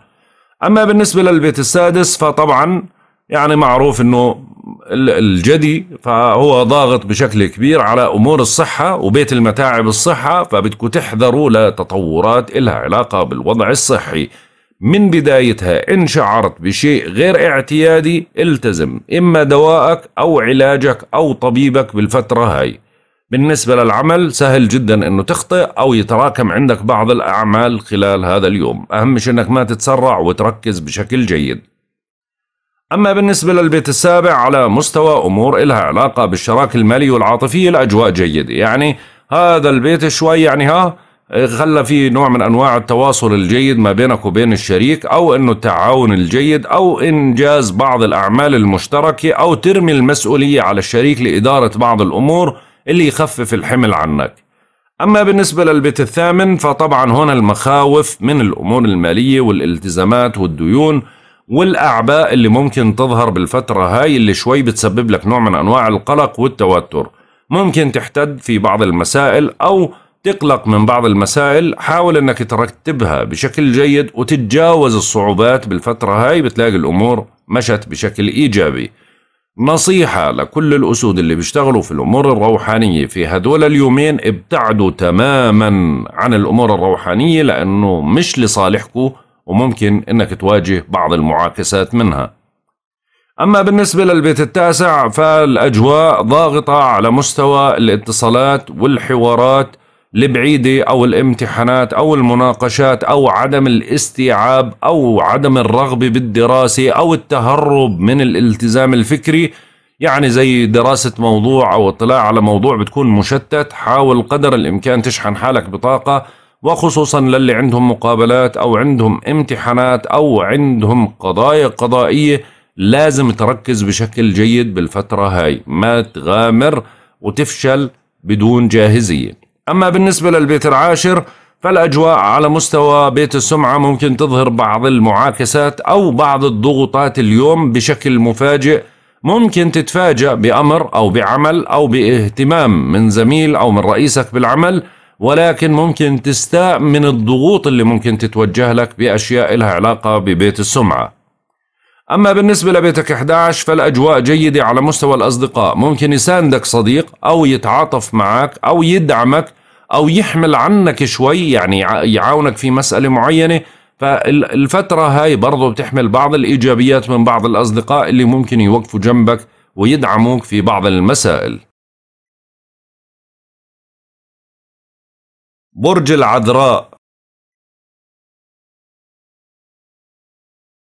A: أما بالنسبة للبيت السادس فطبعا يعني معروف انه الجدي فهو ضاغط بشكل كبير على امور الصحه وبيت المتاعب الصحه فبدكم تحذروا لتطورات لها علاقه بالوضع الصحي من بدايتها ان شعرت بشيء غير اعتيادي التزم اما دواءك او علاجك او طبيبك بالفتره هاي بالنسبة للعمل سهل جدا انه تخطئ او يتراكم عندك بعض الاعمال خلال هذا اليوم اهم شيء انك ما تتسرع وتركز بشكل جيد أما بالنسبة للبيت السابع على مستوى أمور إلها علاقة بالشراكة المالية والعاطفية الأجواء جيدة يعني هذا البيت شوي يعني ها خلى في نوع من أنواع التواصل الجيد ما بينك وبين الشريك أو أنه التعاون الجيد أو إنجاز بعض الأعمال المشتركة أو ترمي المسؤولية على الشريك لإدارة بعض الأمور اللي يخفف الحمل عنك أما بالنسبة للبيت الثامن فطبعا هنا المخاوف من الأمور المالية والالتزامات والديون والاعباء اللي ممكن تظهر بالفتره هاي اللي شوي بتسبب لك نوع من انواع القلق والتوتر ممكن تحتد في بعض المسائل او تقلق من بعض المسائل حاول انك ترتبها بشكل جيد وتتجاوز الصعوبات بالفتره هاي بتلاقي الامور مشت بشكل ايجابي نصيحة لكل الأسود اللي بيشتغلوا في الأمور الروحانية في هدول اليومين ابتعدوا تماما عن الأمور الروحانية لأنه مش لصالحكم وممكن أنك تواجه بعض المعاكسات منها أما بالنسبة للبيت التاسع فالأجواء ضاغطة على مستوى الاتصالات والحوارات البعيدة أو الامتحانات أو المناقشات أو عدم الاستيعاب أو عدم الرغبة بالدراسة أو التهرب من الالتزام الفكري يعني زي دراسة موضوع أو اطلاع على موضوع بتكون مشتت حاول قدر الإمكان تشحن حالك بطاقة وخصوصا للي عندهم مقابلات او عندهم امتحانات او عندهم قضايا قضائيه لازم تركز بشكل جيد بالفتره هاي ما تغامر وتفشل بدون جاهزيه اما بالنسبه للبيت العاشر فالاجواء على مستوى بيت السمعه ممكن تظهر بعض المعاكسات او بعض الضغوطات اليوم بشكل مفاجئ ممكن تتفاجأ بأمر أو بعمل أو باهتمام من زميل أو من رئيسك بالعمل ولكن ممكن تستاء من الضغوط اللي ممكن تتوجه لك بأشياء لها علاقة ببيت السمعة أما بالنسبة لبيتك 11 فالأجواء جيدة على مستوى الأصدقاء ممكن يساندك صديق أو يتعاطف معك أو يدعمك أو يحمل عنك شوي يعني يعاونك في مسألة معينة فالفترة هاي برضو بتحمل بعض الإيجابيات من بعض الأصدقاء اللي ممكن يوقفوا جنبك ويدعموك في
C: بعض
B: المسائل برج العذراء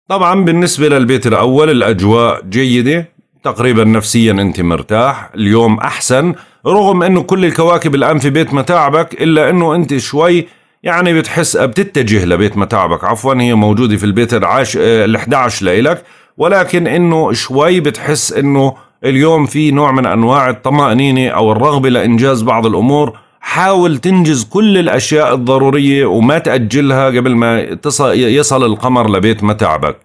A: طبعا بالنسبة للبيت الأول الأجواء جيدة تقريبا نفسيا أنت مرتاح اليوم أحسن رغم أنه كل الكواكب الآن في بيت متاعبك إلا أنه أنت شوي يعني بتحس بتتجه لبيت متاعبك عفوا هي موجودة في البيت العاش ال11 لإلك ولكن أنه شوي بتحس أنه اليوم في نوع من أنواع الطمأنينة أو الرغبة لإنجاز بعض الأمور حاول تنجز كل الأشياء الضرورية وما تأجلها قبل ما يصل القمر لبيت متعبك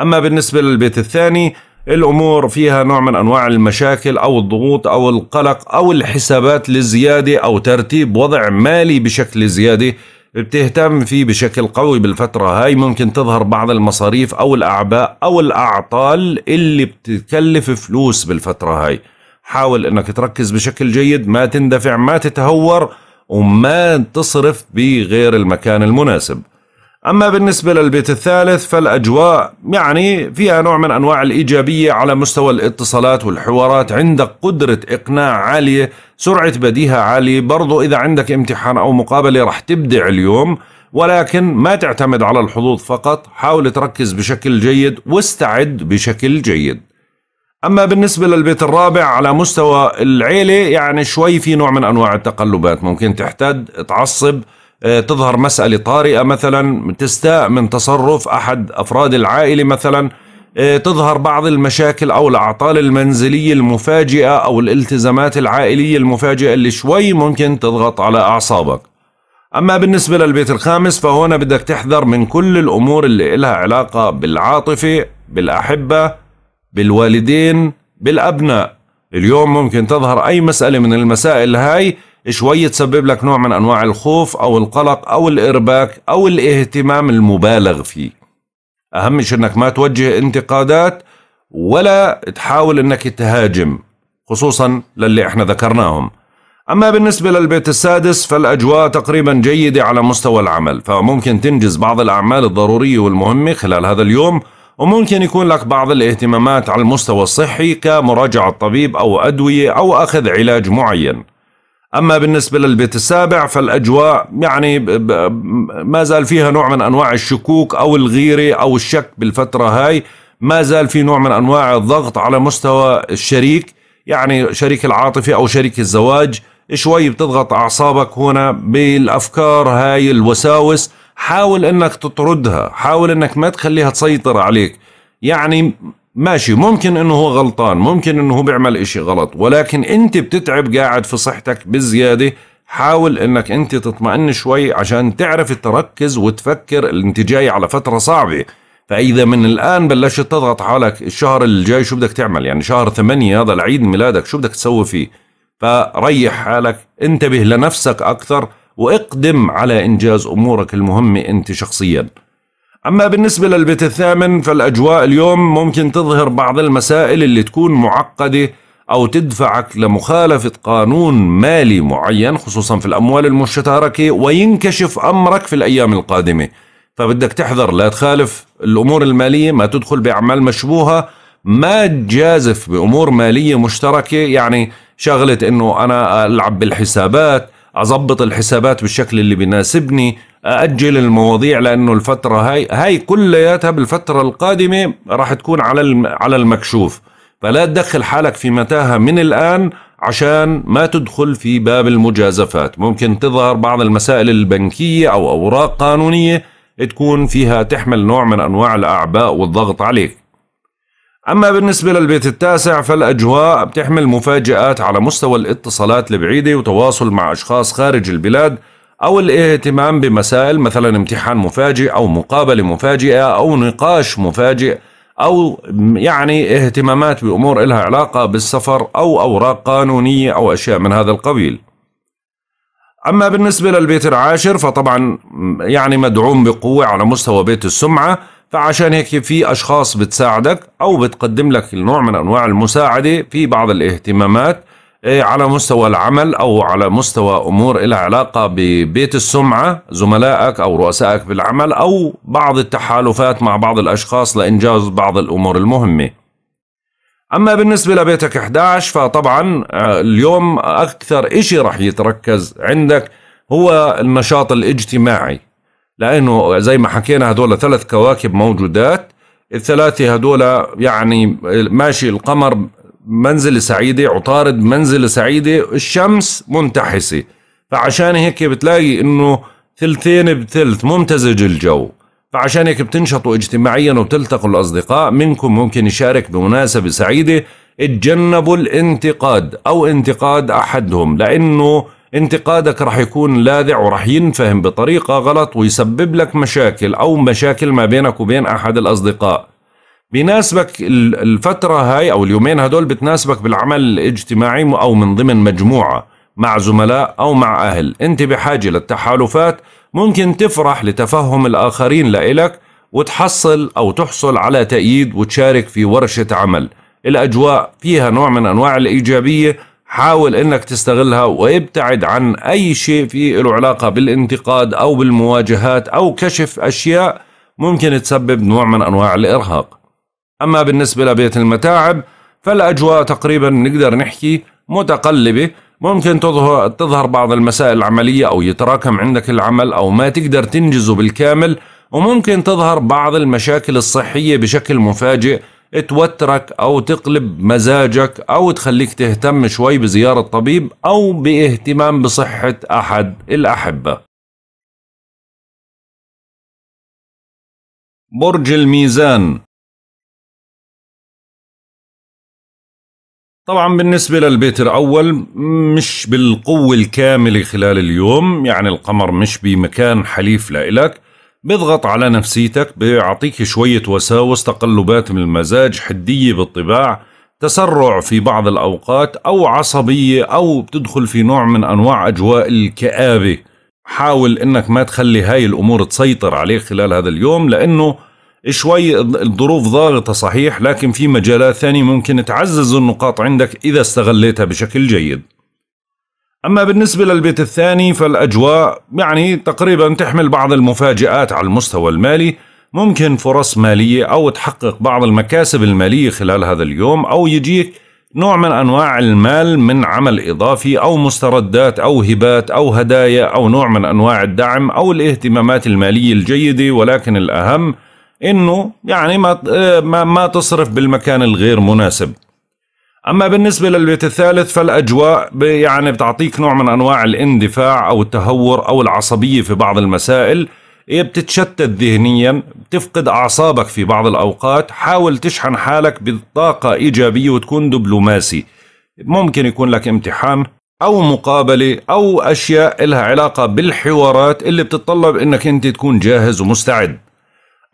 A: أما بالنسبة للبيت الثاني الأمور فيها نوع من أنواع المشاكل أو الضغوط أو القلق أو الحسابات للزيادة أو ترتيب وضع مالي بشكل زيادة بتهتم فيه بشكل قوي بالفترة هاي ممكن تظهر بعض المصاريف أو الأعباء أو الأعطال اللي بتكلف فلوس بالفترة هاي حاول انك تركز بشكل جيد ما تندفع ما تتهور وما تصرف بغير المكان المناسب أما بالنسبة للبيت الثالث فالأجواء يعني فيها نوع من أنواع الإيجابية على مستوى الاتصالات والحوارات عندك قدرة إقناع عالية سرعة بديهة عالية برضو إذا عندك امتحان أو مقابلة رح تبدع اليوم ولكن ما تعتمد على الحظوظ فقط حاول تركز بشكل جيد واستعد بشكل جيد أما بالنسبة للبيت الرابع على مستوى العيلة يعني شوي في نوع من أنواع التقلبات ممكن تحتد تعصب آه، تظهر مسألة طارئة مثلا تستاء من تصرف أحد أفراد العائلة مثلا آه، تظهر بعض المشاكل أو الأعطال المنزلية المفاجئة أو الالتزامات العائلية المفاجئة اللي شوي ممكن تضغط على أعصابك أما بالنسبة للبيت الخامس فهنا بدك تحذر من كل الأمور اللي إلها علاقة بالعاطفة بالأحبة بالوالدين بالأبناء اليوم ممكن تظهر أي مسألة من المسائل هاي شوي تسبب لك نوع من أنواع الخوف أو القلق أو الإرباك أو الاهتمام المبالغ فيه أهم شيء أنك ما توجه انتقادات ولا تحاول أنك تهاجم خصوصا للي احنا ذكرناهم أما بالنسبة للبيت السادس فالأجواء تقريبا جيدة على مستوى العمل فممكن تنجز بعض الأعمال الضرورية والمهمة خلال هذا اليوم وممكن يكون لك بعض الاهتمامات على المستوى الصحي كمراجعة طبيب أو أدوية أو أخذ علاج معين أما بالنسبة للبيت السابع فالأجواء يعني ما زال فيها نوع من أنواع الشكوك أو الغيرة أو الشك بالفترة هاي ما زال في نوع من أنواع الضغط على مستوى الشريك يعني شريك العاطفة أو شريك الزواج شوي بتضغط أعصابك هنا بالأفكار هاي الوساوس حاول انك تطردها حاول انك ما تخليها تسيطر عليك يعني ماشي ممكن انه هو غلطان ممكن انه هو بيعمل اشي غلط ولكن انت بتتعب قاعد في صحتك بالزيادة حاول انك انت تطمئن شوي عشان تعرف تركز وتفكر انت جاي على فترة صعبة فاذا من الان بلشت تضغط حالك الشهر الجاي شو بدك تعمل يعني شهر ثمانية هذا العيد ميلادك شو بدك تسوي فيه فريح حالك انتبه لنفسك اكثر واقدم على إنجاز أمورك المهمة أنت شخصياً أما بالنسبة للبيت الثامن فالأجواء اليوم ممكن تظهر بعض المسائل اللي تكون معقدة أو تدفعك لمخالفة قانون مالي معين خصوصا في الأموال المشتركة وينكشف أمرك في الأيام القادمة فبدك تحذر لا تخالف الأمور المالية ما تدخل بأعمال مشبوهة ما تجازف بأمور مالية مشتركة يعني شغلة أنه أنا ألعب بالحسابات اظبط الحسابات بالشكل اللي بيناسبني أأجل المواضيع لانه الفتره هاي هاي كلياتها بالفتره القادمه راح تكون على على المكشوف فلا تدخل حالك في متاهه من الان عشان ما تدخل في باب المجازفات ممكن تظهر بعض المسائل البنكيه او اوراق قانونيه تكون فيها تحمل نوع من انواع الاعباء والضغط عليك أما بالنسبة للبيت التاسع فالأجواء بتحمل مفاجآت على مستوى الاتصالات البعيدة وتواصل مع أشخاص خارج البلاد أو الاهتمام بمسائل مثلا امتحان مفاجئ أو مقابلة مفاجئة أو نقاش مفاجئ أو يعني اهتمامات بأمور إلها علاقة بالسفر أو أوراق قانونية أو أشياء من هذا القبيل أما بالنسبة للبيت العاشر فطبعا يعني مدعوم بقوة على مستوى بيت السمعة فعشان هيك في أشخاص بتساعدك أو بتقدم لك نوع من أنواع المساعدة في بعض الاهتمامات إيه، على مستوى العمل أو على مستوى أمور لها علاقة ببيت السمعة زملائك أو رؤسائك بالعمل أو بعض التحالفات مع بعض الأشخاص لإنجاز بعض الأمور المهمة أما بالنسبة لبيتك 11 فطبعا آه، اليوم أكثر إشي رح يتركز عندك هو النشاط الاجتماعي لأنه زي ما حكينا هذول ثلاث كواكب موجودات الثلاثة هذول يعني ماشي القمر منزلة سعيدة عطارد منزلة سعيدة الشمس منتحسة فعشان هيك بتلاقي انه ثلثين بثلث ممتزج الجو فعشان هيك بتنشطوا اجتماعيا وبتلتقوا الأصدقاء منكم ممكن يشارك بمناسبة سعيدة اتجنبوا الانتقاد أو انتقاد أحدهم لأنه انتقادك راح يكون لاذع وراح ينفهم بطريقة غلط ويسبب لك مشاكل أو مشاكل ما بينك وبين أحد الأصدقاء بيناسبك الفترة هاي أو اليومين هدول بتناسبك بالعمل الاجتماعي أو من ضمن مجموعة مع زملاء أو مع أهل أنت بحاجة للتحالفات ممكن تفرح لتفهم الآخرين لإلك وتحصل أو تحصل على تأييد وتشارك في ورشة عمل الأجواء فيها نوع من أنواع الإيجابية حاول انك تستغلها وابتعد عن اي شيء في له علاقة بالانتقاد او بالمواجهات او كشف اشياء ممكن تسبب نوع من انواع الارهاق اما بالنسبة لبيت المتاعب فالاجواء تقريبا نقدر نحكي متقلبة ممكن تظهر تظهر بعض المسائل العملية او يتراكم عندك العمل او ما تقدر تنجزه بالكامل وممكن تظهر بعض المشاكل الصحية بشكل مفاجئ توترك أو تقلب مزاجك أو تخليك تهتم شوي بزيارة طبيب أو باهتمام بصحة أحد الأحبة
B: برج الميزان طبعا بالنسبة
A: للبيت الأول مش بالقوة الكاملة خلال اليوم يعني القمر مش بمكان حليف لإلك بيضغط على نفسيتك بيعطيك شوية وساوس تقلبات من المزاج حدية بالطباع تسرع في بعض الأوقات أو عصبية أو بتدخل في نوع من أنواع أجواء الكآبة حاول أنك ما تخلي هاي الأمور تسيطر عليك خلال هذا اليوم لأنه شوي الظروف ضاغطة صحيح لكن في مجالات ثانية ممكن تعزز النقاط عندك إذا استغليتها بشكل جيد أما بالنسبة للبيت الثاني فالأجواء يعني تقريبا تحمل بعض المفاجآت على المستوى المالي ممكن فرص مالية أو تحقق بعض المكاسب المالية خلال هذا اليوم أو يجيك نوع من أنواع المال من عمل إضافي أو مستردات أو هبات أو هدايا أو نوع من أنواع الدعم أو الاهتمامات المالية الجيدة ولكن الأهم إنه يعني ما آه، ما تصرف بالمكان الغير مناسب اما بالنسبه للبيت الثالث فالاجواء يعني بتعطيك نوع من انواع الاندفاع او التهور او العصبيه في بعض المسائل هي بتتشتت ذهنيا بتفقد اعصابك في بعض الاوقات حاول تشحن حالك بطاقه ايجابيه وتكون دبلوماسي ممكن يكون لك امتحان او مقابله او اشياء لها علاقه بالحوارات اللي بتتطلب انك انت تكون جاهز ومستعد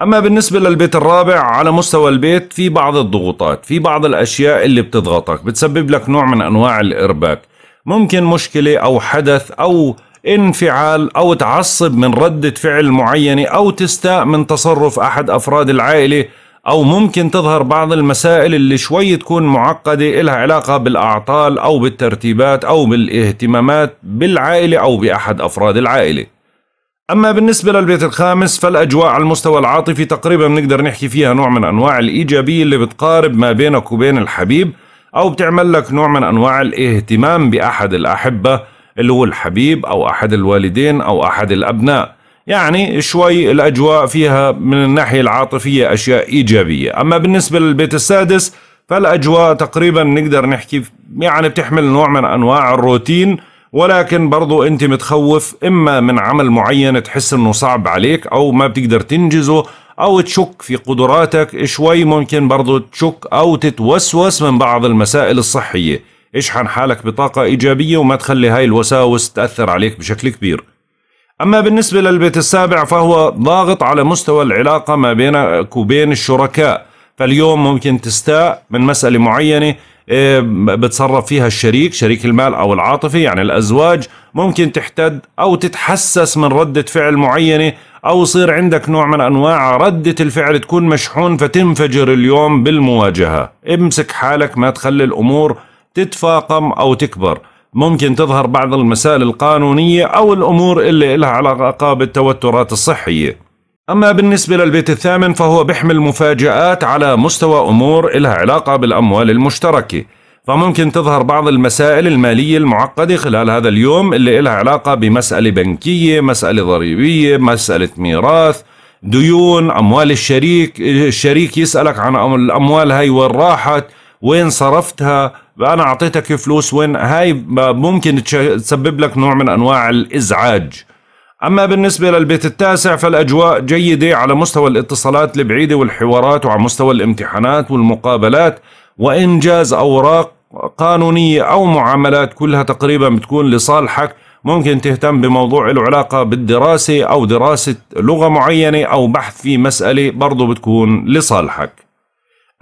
A: أما بالنسبة للبيت الرابع على مستوى البيت في بعض الضغوطات في بعض الأشياء اللي بتضغطك بتسبب لك نوع من أنواع الإرباك ممكن مشكلة أو حدث أو انفعال أو تعصب من ردة فعل معينة أو تستاء من تصرف أحد أفراد العائلة أو ممكن تظهر بعض المسائل اللي شوي تكون معقدة إلها علاقة بالأعطال أو بالترتيبات أو بالاهتمامات بالعائلة أو بأحد أفراد العائلة أما بالنسبة للبيت الخامس فالأجواء على المستوى العاطفي تقريبا بنقدر نحكي فيها نوع من أنواع الإيجابية اللي بتقارب ما بينك وبين الحبيب أو بتعمل لك نوع من أنواع الاهتمام بأحد الأحبة اللي هو الحبيب أو أحد الوالدين أو أحد الأبناء يعني شوي الأجواء فيها من الناحية العاطفية أشياء إيجابية أما بالنسبة للبيت السادس فالأجواء تقريبا نقدر نحكي يعني بتحمل نوع من أنواع الروتين ولكن برضو انت متخوف اما من عمل معين تحس انه صعب عليك او ما بتقدر تنجزه او تشك في قدراتك شوي ممكن برضو تشك او تتوسوس من بعض المسائل الصحية اشحن حالك بطاقة ايجابية وما تخلي هاي الوساوس تأثر عليك بشكل كبير أما بالنسبة للبيت السابع فهو ضاغط على مستوى العلاقة ما بينك وبين الشركاء فاليوم ممكن تستاء من مسألة معينة إيه، بتصرف فيها الشريك شريك المال أو العاطفي يعني الأزواج ممكن تحتد أو تتحسس من ردة فعل معينة أو يصير عندك نوع من أنواع ردة الفعل تكون مشحون فتنفجر اليوم بالمواجهة امسك حالك ما تخلي الأمور تتفاقم أو تكبر ممكن تظهر بعض المسائل القانونية أو الأمور اللي لها علاقة بالتوترات الصحية أما بالنسبة للبيت الثامن فهو بيحمل مفاجآت على مستوى أمور إلها علاقة بالأموال المشتركة فممكن تظهر بعض المسائل المالية المعقدة خلال هذا اليوم اللي إلها علاقة بمسألة بنكية مسألة ضريبية مسألة ميراث ديون أموال الشريك الشريك يسألك عن الأموال هاي وين راحت وين صرفتها أنا أعطيتك فلوس وين هاي ممكن تسبب لك نوع من أنواع الإزعاج أما بالنسبة للبيت التاسع فالأجواء جيدة على مستوى الاتصالات البعيدة والحوارات وعلى مستوى الامتحانات والمقابلات وإنجاز أوراق قانونية أو معاملات كلها تقريبا بتكون لصالحك ممكن تهتم بموضوع له علاقة بالدراسة أو دراسة لغة معينة أو بحث في مسألة برضو بتكون لصالحك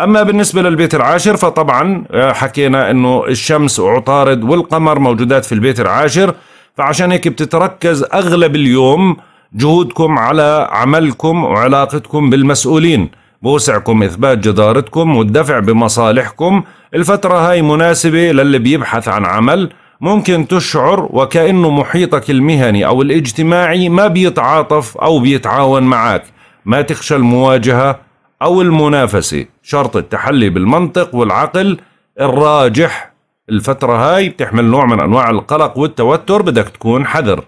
A: أما بالنسبة للبيت العاشر فطبعا آه، حكينا أنه الشمس وعطارد والقمر موجودات في البيت العاشر فعشان هيك بتتركز اغلب اليوم جهودكم على عملكم وعلاقتكم بالمسؤولين بوسعكم إثبات جدارتكم والدفع بمصالحكم الفترة هاي مناسبة للي بيبحث عن عمل ممكن تشعر وكأنه محيطك المهني أو الاجتماعي ما بيتعاطف أو بيتعاون معك ما تخشى المواجهة أو المنافسة شرط التحلي بالمنطق والعقل الراجح الفترة هاي بتحمل نوع من أنواع القلق والتوتر بدك تكون حذر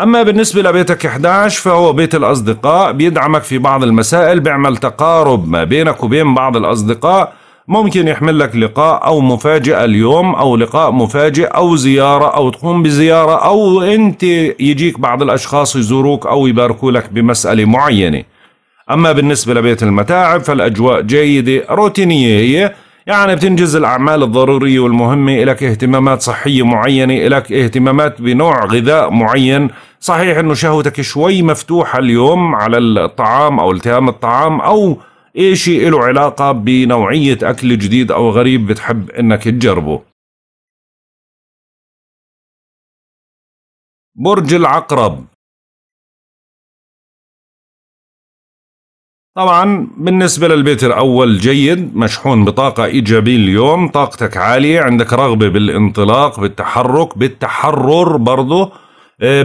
A: أما بالنسبة لبيتك 11 فهو بيت الأصدقاء بيدعمك في بعض المسائل بيعمل تقارب ما بينك وبين بعض الأصدقاء ممكن يحمل لك لقاء أو مفاجأة اليوم أو لقاء مفاجئ أو زيارة أو تقوم بزيارة أو أنت يجيك بعض الأشخاص يزوروك أو يباركوا لك بمسألة معينة أما بالنسبة لبيت المتاعب فالأجواء جيدة روتينية هي يعني بتنجز الأعمال الضرورية والمهمة إلك اهتمامات صحية معينة إلك اهتمامات بنوع غذاء معين صحيح أنه شهوتك شوي مفتوحة اليوم على الطعام أو التهام الطعام أو أي شيء له علاقة بنوعية أكل جديد أو غريب بتحب أنك تجربه
B: برج العقرب طبعا بالنسبة
A: للبيت الأول جيد مشحون بطاقة إيجابية اليوم طاقتك عالية عندك رغبة بالانطلاق بالتحرك بالتحرر برضو آه،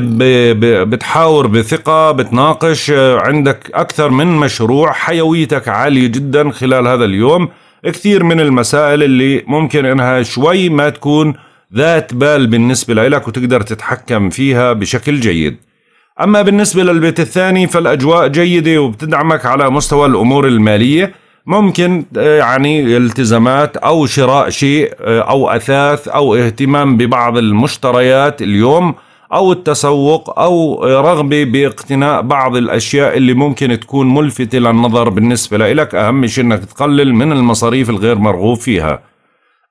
A: بتحاور بثقة بتناقش آه، عندك أكثر من مشروع حيويتك عالية جدا خلال هذا اليوم كثير من المسائل اللي ممكن إنها شوي ما تكون ذات بال بالنسبة لك وتقدر تتحكم فيها بشكل جيد أما بالنسبة للبيت الثاني فالأجواء جيدة وبتدعمك على مستوى الأمور المالية ممكن آه، يعني التزامات أو شراء شيء آه، أو أثاث أو اهتمام ببعض المشتريات اليوم أو التسوق أو رغبة باقتناء بعض الأشياء اللي ممكن تكون ملفتة للنظر بالنسبة لك أهم شيء أنك تقلل من المصاريف الغير مرغوب فيها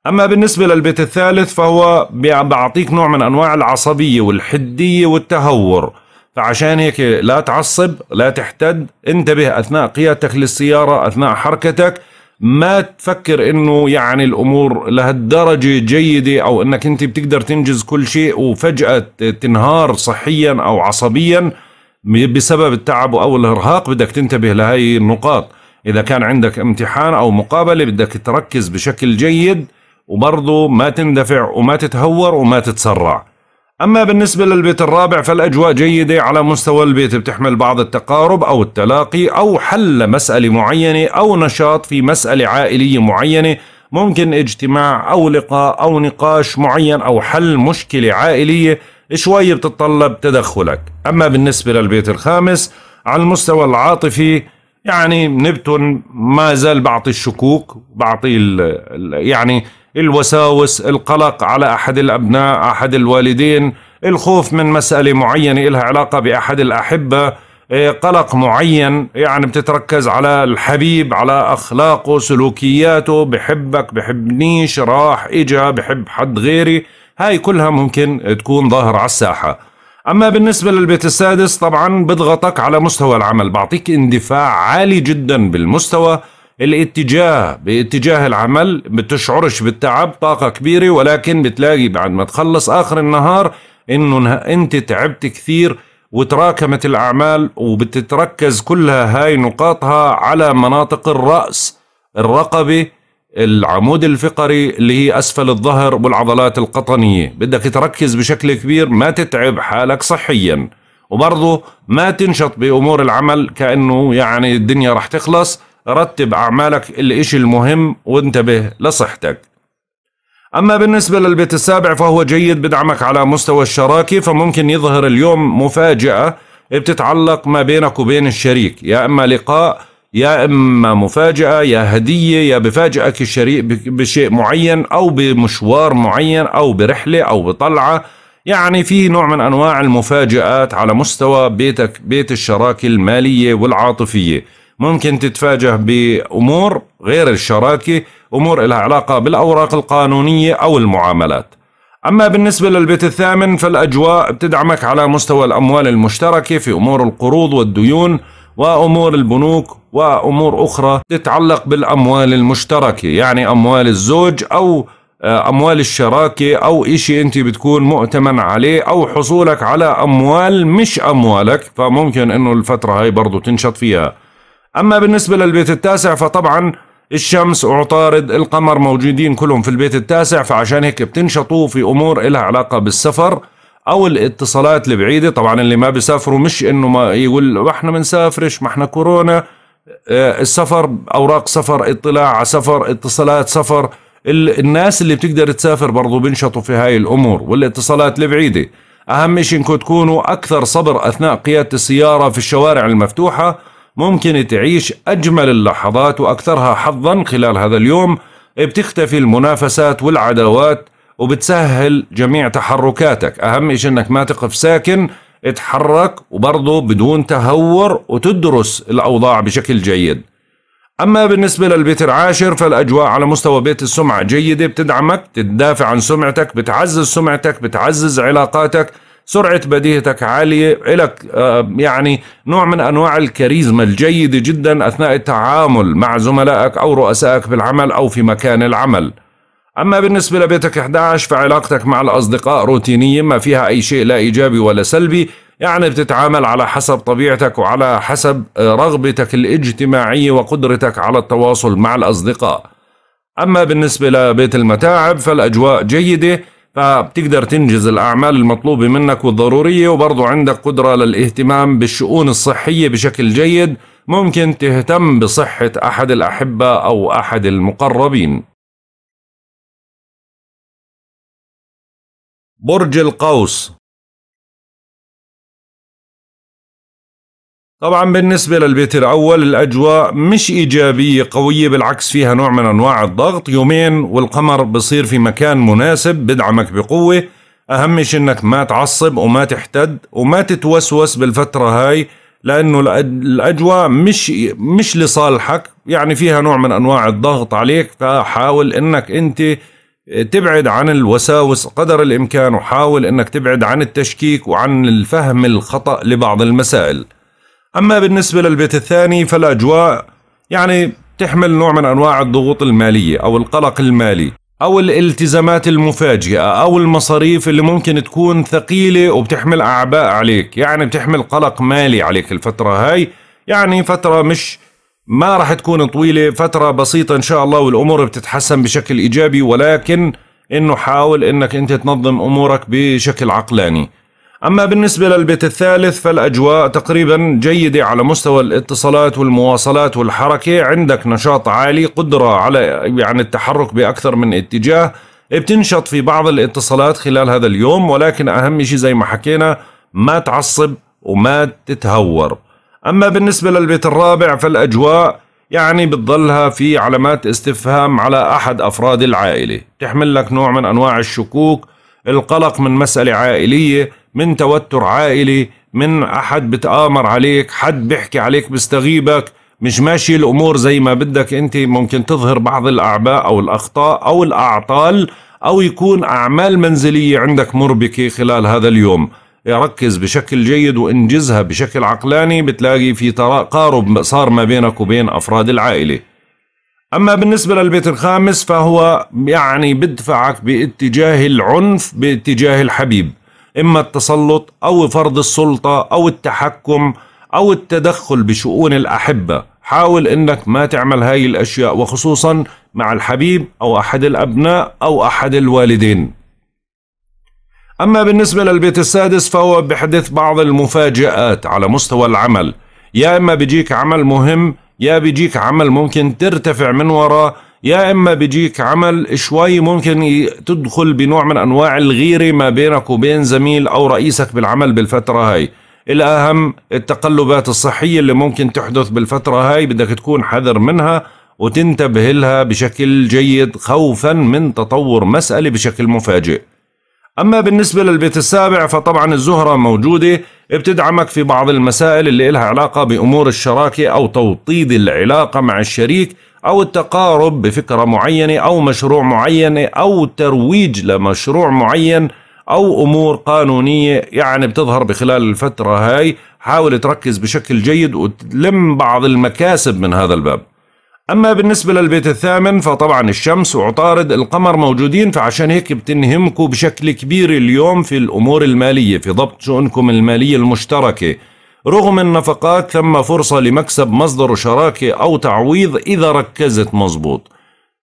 A: أما بالنسبة للبيت الثالث فهو بيعطيك نوع من أنواع العصبية والحدية والتهور فعشان هيك لا تعصب لا تحتد انتبه أثناء قيادتك للسيارة أثناء حركتك ما تفكر انه يعني الامور لهالدرجه جيده او انك انت بتقدر تنجز كل شيء وفجاه تنهار صحيا او عصبيا بسبب التعب او الارهاق بدك تنتبه لهي النقاط اذا كان عندك امتحان او مقابله بدك تركز بشكل جيد وبرضه ما تندفع وما تتهور وما تتسرع أما بالنسبة للبيت الرابع فالأجواء جيدة على مستوى البيت بتحمل بعض التقارب أو التلاقي أو حل مسألة معينة أو نشاط في مسألة عائلية معينة ممكن اجتماع أو لقاء أو نقاش معين أو حل مشكلة عائلية شوي بتتطلب تدخلك أما بالنسبة للبيت الخامس على المستوى العاطفي يعني نبتون ما زال بعطي الشكوك بعطي يعني الوساوس القلق على أحد الأبناء أحد الوالدين الخوف من مسألة معينة إلها علاقة بأحد الأحبة إيه، قلق معين يعني بتتركز على الحبيب على أخلاقه سلوكياته بحبك بحبنيش راح إجا بحب حد غيري هاي كلها ممكن تكون ظاهرة على الساحة أما بالنسبة للبيت السادس طبعا بضغطك على مستوى العمل بعطيك اندفاع عالي جدا بالمستوى الاتجاه باتجاه العمل بتشعرش بالتعب طاقة كبيرة ولكن بتلاقي بعد ما تخلص آخر النهار إنه أنت تعبت كثير وتراكمت الأعمال وبتتركز كلها هاي نقاطها على مناطق الرأس الرقبة العمود الفقري اللي هي أسفل الظهر والعضلات القطنية بدك تركز بشكل كبير ما تتعب حالك صحيا وبرضه ما تنشط بأمور العمل كأنه يعني الدنيا رح تخلص رتب أعمالك الإشي المهم وانتبه لصحتك أما بالنسبة للبيت السابع فهو جيد بدعمك على مستوى الشراكة فممكن يظهر اليوم مفاجأة بتتعلق ما بينك وبين الشريك يا إما لقاء يا إما مفاجأة يا هدية يا بفاجئك الشريك بشيء معين أو بمشوار معين أو برحلة أو بطلعة يعني في نوع من أنواع المفاجآت على مستوى بيتك بيت الشراكة المالية والعاطفية ممكن تتفاجأ بأمور غير الشراكة أمور لها علاقة بالأوراق القانونية أو المعاملات أما بالنسبة للبيت الثامن فالأجواء بتدعمك على مستوى الأموال المشتركة في أمور القروض والديون وأمور البنوك وأمور أخرى تتعلق بالأموال المشتركة يعني أموال الزوج أو آه، أموال الشراكة أو إشي أنت بتكون مؤتمن عليه أو حصولك على أموال مش أموالك فممكن أنه الفترة هاي برضو تنشط فيها أما بالنسبة للبيت التاسع فطبعا الشمس وعطارد القمر موجودين كلهم في البيت التاسع فعشان هيك بتنشطوا في أمور إلها علاقة بالسفر أو الاتصالات البعيدة طبعا اللي ما بيسافروا مش إنه ما يقول ما احنا بنسافرش ما احنا كورونا آه، السفر أوراق سفر اطلاع على سفر اتصالات سفر الناس اللي بتقدر تسافر برضو بنشطوا في هاي الأمور والاتصالات البعيدة أهم شيء إنكم تكونوا أكثر صبر أثناء قيادة السيارة في الشوارع المفتوحة ممكن تعيش أجمل اللحظات وأكثرها حظا خلال هذا اليوم بتختفي المنافسات والعداوات وبتسهل جميع تحركاتك أهم شيء أنك ما تقف ساكن اتحرك وبرضه بدون تهور وتدرس الأوضاع بشكل جيد أما بالنسبة للبيت العاشر فالأجواء على مستوى بيت السمعة جيدة بتدعمك تدافع عن سمعتك بتعزز سمعتك بتعزز علاقاتك سرعة بديهتك عالية لك آه، يعني نوع من أنواع الكاريزما الجيدة جدا أثناء التعامل مع زملائك أو رؤسائك بالعمل أو في مكان العمل أما بالنسبة لبيتك 11 فعلاقتك مع الأصدقاء روتينية ما فيها أي شيء لا إيجابي ولا سلبي يعني بتتعامل على حسب طبيعتك وعلى حسب آه، رغبتك الاجتماعية وقدرتك على التواصل مع الأصدقاء أما بالنسبة لبيت المتاعب فالأجواء جيدة فبتقدر تنجز الأعمال المطلوبة منك والضرورية وبرضو عندك قدرة للاهتمام بالشؤون الصحية بشكل جيد ممكن تهتم بصحة أحد الأحبة أو أحد المقربين
B: برج القوس
A: طبعا بالنسبة للبيت الأول الأجواء مش إيجابية قوية بالعكس فيها نوع من أنواع الضغط يومين والقمر بصير في مكان مناسب بدعمك بقوة أهم شي إنك ما تعصب وما تحتد وما تتوسوس بالفترة هاي لأنه الأجواء مش مش لصالحك يعني فيها نوع من أنواع الضغط عليك فحاول إنك أنت تبعد عن الوساوس قدر الإمكان وحاول إنك تبعد عن التشكيك وعن الفهم الخطأ لبعض المسائل أما بالنسبة للبيت الثاني فالأجواء يعني تحمل نوع من أنواع الضغوط المالية أو القلق المالي أو الالتزامات المفاجئة أو المصاريف اللي ممكن تكون ثقيلة وبتحمل أعباء عليك يعني بتحمل قلق مالي عليك الفترة هاي يعني فترة مش ما راح تكون طويلة فترة بسيطة إن شاء الله والأمور بتتحسن بشكل إيجابي ولكن إنه حاول إنك أنت تنظم أمورك بشكل عقلاني أما بالنسبة للبيت الثالث فالأجواء تقريبا جيدة على مستوى الاتصالات والمواصلات والحركة عندك نشاط عالي قدرة على يعني التحرك بأكثر من اتجاه بتنشط في بعض الاتصالات خلال هذا اليوم ولكن أهم شيء زي ما حكينا ما تعصب وما تتهور أما بالنسبة للبيت الرابع فالأجواء يعني بتضلها في علامات استفهام على أحد أفراد العائلة تحمل لك نوع من أنواع الشكوك القلق من مسألة عائلية من توتر عائلي من أحد بتآمر عليك حد بيحكي عليك بيستغيبك مش ماشي الأمور زي ما بدك أنت ممكن تظهر بعض الأعباء أو الأخطاء أو الأعطال أو يكون أعمال منزلية عندك مربكة خلال هذا اليوم ركز بشكل جيد وانجزها بشكل عقلاني بتلاقي في تقارب صار ما بينك وبين أفراد العائلة أما بالنسبة للبيت الخامس فهو يعني بدفعك باتجاه العنف باتجاه الحبيب إما التسلط أو فرض السلطة أو التحكم أو التدخل بشؤون الأحبة حاول إنك ما تعمل هاي الأشياء وخصوصا مع الحبيب أو أحد الأبناء أو أحد الوالدين أما بالنسبة للبيت السادس فهو بحدث بعض المفاجآت على مستوى العمل يا إما بيجيك عمل مهم يا بيجيك عمل ممكن ترتفع من وراه يا اما بيجيك عمل شوي ممكن تدخل بنوع من انواع الغيره ما بينك وبين زميل او رئيسك بالعمل بالفتره هاي الاهم التقلبات الصحيه اللي ممكن تحدث بالفتره هاي بدك تكون حذر منها وتنتبه لها بشكل جيد خوفا من تطور مساله بشكل مفاجئ أما بالنسبة للبيت السابع فطبعا الزهرة موجودة بتدعمك في بعض المسائل اللي لها علاقة بأمور الشراكة أو توطيد العلاقة مع الشريك أو التقارب بفكرة معينة أو مشروع معين أو ترويج لمشروع معين أو أمور قانونية يعني بتظهر بخلال الفترة هاي حاول تركز بشكل جيد وتلم بعض المكاسب من هذا الباب أما بالنسبة للبيت الثامن فطبعا الشمس وعطارد القمر موجودين فعشان هيك بتنهمكوا بشكل كبير اليوم في الأمور المالية في ضبط شؤونكم المالية المشتركة رغم النفقات ثم فرصة لمكسب مصدر شراكة أو تعويض إذا ركزت مظبوط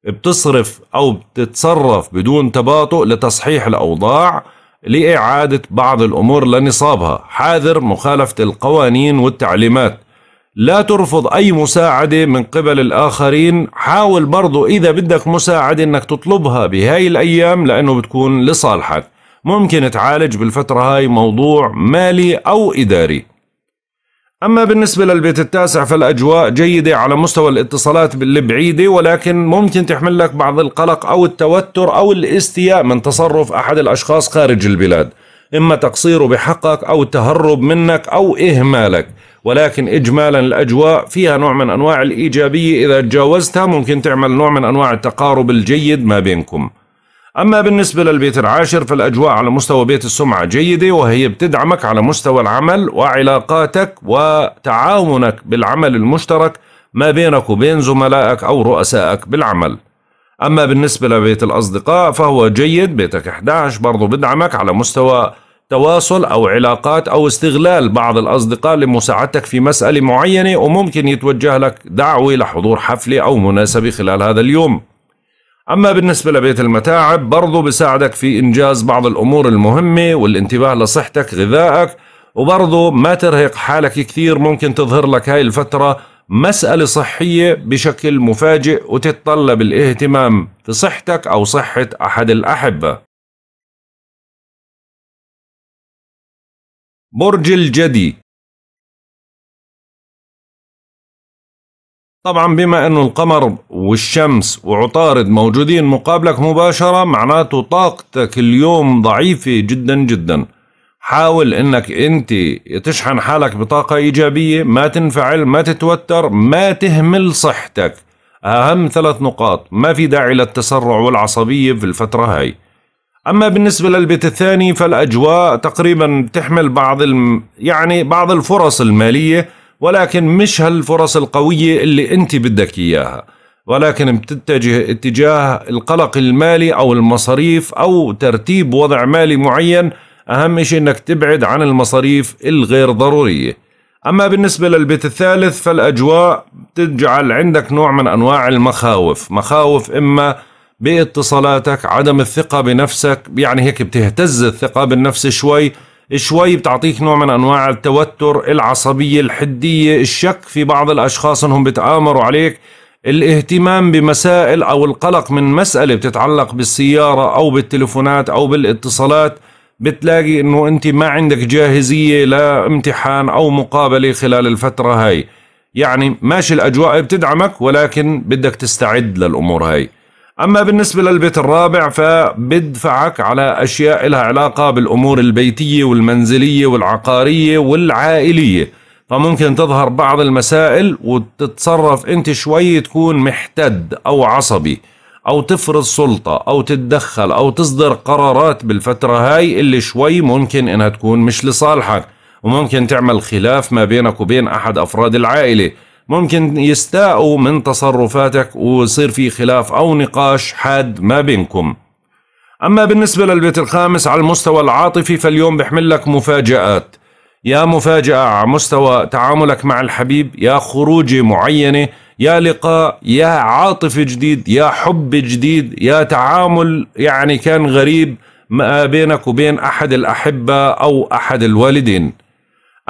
A: بتصرف أو بتتصرف بدون تباطؤ لتصحيح الأوضاع لإعادة بعض الأمور لنصابها حاذر مخالفة القوانين والتعليمات لا ترفض أي مساعدة من قبل الآخرين حاول برضو إذا بدك مساعدة أنك تطلبها بهاي الأيام لأنه بتكون لصالحك ممكن تعالج بالفترة هاي موضوع مالي أو إداري أما بالنسبة للبيت التاسع فالأجواء جيدة على مستوى الاتصالات البعيدة ولكن ممكن تحمل لك بعض القلق أو التوتر أو الاستياء من تصرف أحد الأشخاص خارج البلاد إما تقصيره بحقك أو التهرب منك أو إهمالك ولكن إجمالا الأجواء فيها نوع من أنواع الإيجابية إذا تجاوزتها ممكن تعمل نوع من أنواع التقارب الجيد ما بينكم أما بالنسبة للبيت العاشر فالأجواء على مستوى بيت السمعة جيدة وهي بتدعمك على مستوى العمل وعلاقاتك وتعاونك بالعمل المشترك ما بينك وبين زملائك أو رؤسائك بالعمل أما بالنسبة لبيت الأصدقاء فهو جيد بيتك 11 برضو بدعمك على مستوى تواصل أو علاقات أو استغلال بعض الأصدقاء لمساعدتك في مسألة معينة وممكن يتوجه لك دعوة لحضور حفلة أو مناسبة خلال هذا اليوم أما بالنسبة لبيت المتاعب برضو بساعدك في إنجاز بعض الأمور المهمة والانتباه لصحتك غذائك وبرضو ما ترهق حالك كثير ممكن تظهر لك هاي الفترة مسألة صحية بشكل مفاجئ وتتطلب الاهتمام في صحتك أو صحة أحد الأحبة
B: برج الجدي طبعا بما انه القمر
A: والشمس وعطارد موجودين مقابلك مباشرة معناته طاقتك اليوم ضعيفة جدا جدا حاول انك انت تشحن حالك بطاقة ايجابية ما تنفعل ما تتوتر ما تهمل صحتك اهم ثلاث نقاط ما في داعي للتسرع والعصبية في الفترة هاي اما بالنسبة للبيت الثاني فالاجواء تقريبا بتحمل بعض الم... يعني بعض الفرص المالية ولكن مش هالفرص القوية اللي أنت بدك إياها ولكن بتتجه اتجاه القلق المالي أو المصاريف أو ترتيب وضع مالي معين أهم شيء أنك تبعد عن المصاريف الغير ضرورية أما بالنسبة للبيت الثالث فالأجواء بتجعل عندك نوع من أنواع المخاوف مخاوف إما باتصالاتك عدم الثقة بنفسك يعني هيك بتهتز الثقة بالنفس شوي شوي بتعطيك نوع من انواع التوتر العصبية الحدية الشك في بعض الاشخاص انهم بتآمروا عليك الاهتمام بمسائل او القلق من مسألة بتتعلق بالسيارة او بالتلفونات او بالاتصالات بتلاقي انه انت ما عندك جاهزية لامتحان او مقابلة خلال الفترة هاي يعني ماشي الاجواء بتدعمك ولكن بدك تستعد للامور هاي أما بالنسبة للبيت الرابع فبدفعك على أشياء لها علاقة بالأمور البيتية والمنزلية والعقارية والعائلية فممكن تظهر بعض المسائل وتتصرف أنت شوي تكون محتد أو عصبي أو تفرض سلطة أو تتدخل أو تصدر قرارات بالفترة هاي اللي شوي ممكن إنها تكون مش لصالحك وممكن تعمل خلاف ما بينك وبين أحد أفراد العائلة ممكن يستاءوا من تصرفاتك ويصير في خلاف أو نقاش حاد ما بينكم أما بالنسبة للبيت الخامس على المستوى العاطفي فاليوم بحمل لك مفاجآت يا مفاجأة على مستوى تعاملك مع الحبيب يا خروج معينة يا لقاء يا عاطفة جديد يا حب جديد يا تعامل يعني كان غريب ما بينك وبين أحد الأحبة أو أحد الوالدين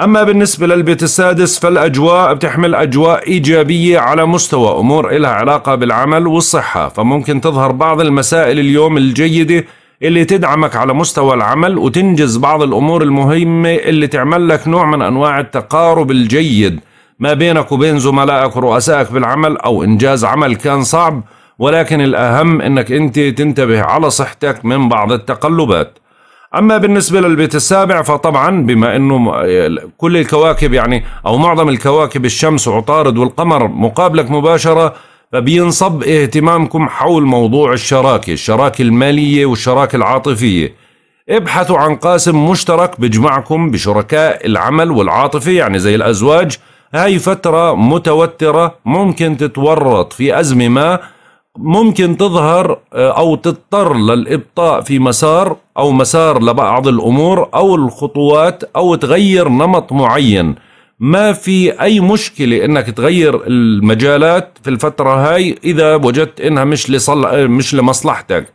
A: أما بالنسبة للبيت السادس فالأجواء بتحمل أجواء إيجابية على مستوى أمور إلها علاقة بالعمل والصحة فممكن تظهر بعض المسائل اليوم الجيدة اللي تدعمك على مستوى العمل وتنجز بعض الأمور المهمة اللي تعمل لك نوع من أنواع التقارب الجيد ما بينك وبين زملائك ورؤسائك بالعمل أو إنجاز عمل كان صعب ولكن الأهم أنك أنت تنتبه على صحتك من بعض التقلبات اما بالنسبه للبيت السابع فطبعا بما انه كل الكواكب يعني او معظم الكواكب الشمس وعطارد والقمر مقابلك مباشره فبينصب اهتمامكم حول موضوع الشراكه، الشراكه الماليه والشراكه العاطفيه. ابحثوا عن قاسم مشترك بجمعكم بشركاء العمل والعاطفه يعني زي الازواج، هاي فتره متوتره ممكن تتورط في ازمه ما ممكن تظهر آه، او تضطر للابطاء في مسار او مسار لبعض الامور او الخطوات او تغير نمط معين ما في اي مشكله انك تغير المجالات في الفتره هاي اذا وجدت انها مش لصل... مش لمصلحتك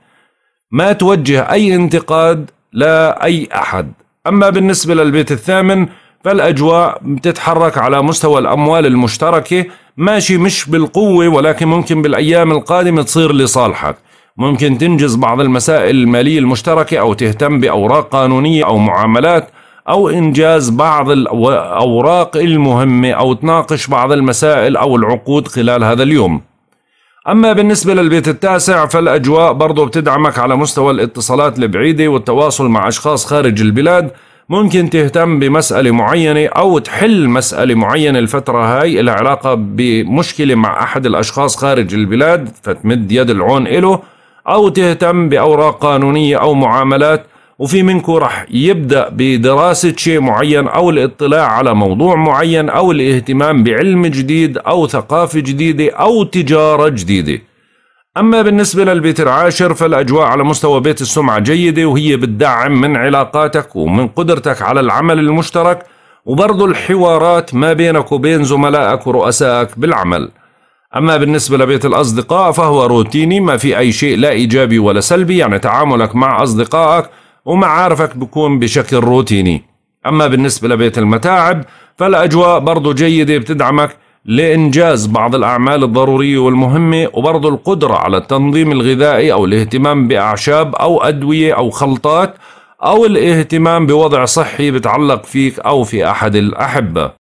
A: ما توجه اي انتقاد لاي احد اما بالنسبه للبيت الثامن فالأجواء بتتحرك على مستوى الأموال المشتركة ماشي مش بالقوة ولكن ممكن بالأيام القادمة تصير لصالحك ممكن تنجز بعض المسائل المالية المشتركة أو تهتم بأوراق قانونية أو معاملات أو إنجاز بعض الأوراق المهمة أو تناقش بعض المسائل أو العقود خلال هذا اليوم أما بالنسبة للبيت التاسع فالأجواء برضو بتدعمك على مستوى الاتصالات البعيدة والتواصل مع أشخاص خارج البلاد ممكن تهتم بمسألة معينة أو تحل مسألة معينة الفترة هاي لها علاقة بمشكلة مع أحد الأشخاص خارج البلاد فتمد يد العون إله أو تهتم بأوراق قانونية أو معاملات وفي منكم رح يبدأ بدراسة شيء معين أو الاطلاع على موضوع معين أو الاهتمام بعلم جديد أو ثقافة جديدة أو تجارة جديدة أما بالنسبة للبيت العاشر فالأجواء على مستوى بيت السمعة جيدة وهي بتدعم من علاقاتك ومن قدرتك على العمل المشترك وبرضو الحوارات ما بينك وبين زملائك ورؤسائك بالعمل أما بالنسبة لبيت الأصدقاء فهو روتيني ما في أي شيء لا إيجابي ولا سلبي يعني تعاملك مع أصدقائك ومعارفك بكون بشكل روتيني أما بالنسبة لبيت المتاعب فالأجواء برضو جيدة بتدعمك لإنجاز بعض الأعمال الضرورية والمهمة وبرضه القدرة على التنظيم الغذائي أو الاهتمام بأعشاب أو أدوية أو خلطات أو الاهتمام بوضع صحي بتعلق فيك أو في أحد الأحبة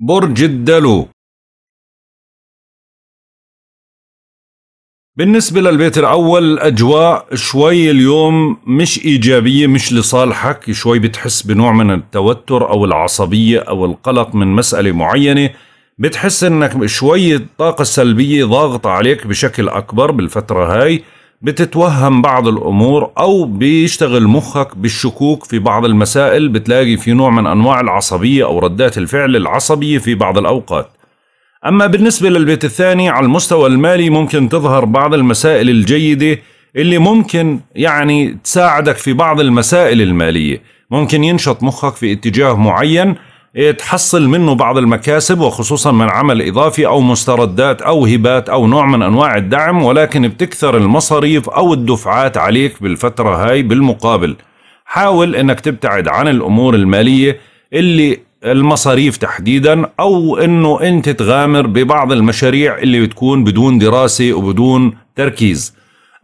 B: برج الدلو بالنسبة
C: للبيت
A: الأول أجواء شوي اليوم مش إيجابية مش لصالحك شوي بتحس بنوع من التوتر أو العصبية أو القلق من مسألة معينة بتحس انك شوي الطاقة السلبية ضاغطة عليك بشكل أكبر بالفترة هاي بتتوهم بعض الأمور أو بيشتغل مخك بالشكوك في بعض المسائل بتلاقي في نوع من أنواع العصبية أو ردات الفعل العصبية في بعض الأوقات أما بالنسبة للبيت الثاني على المستوى المالي ممكن تظهر بعض المسائل الجيدة اللي ممكن يعني تساعدك في بعض المسائل المالية ممكن ينشط مخك في اتجاه معين إيه، تحصل منه بعض المكاسب وخصوصا من عمل إضافي أو مستردات أو هبات أو نوع من أنواع الدعم ولكن بتكثر المصاريف أو الدفعات عليك بالفترة هاي بالمقابل حاول أنك تبتعد عن الأمور المالية اللي المصاريف تحديدا او انه انت تغامر ببعض المشاريع اللي بتكون بدون دراسه وبدون تركيز.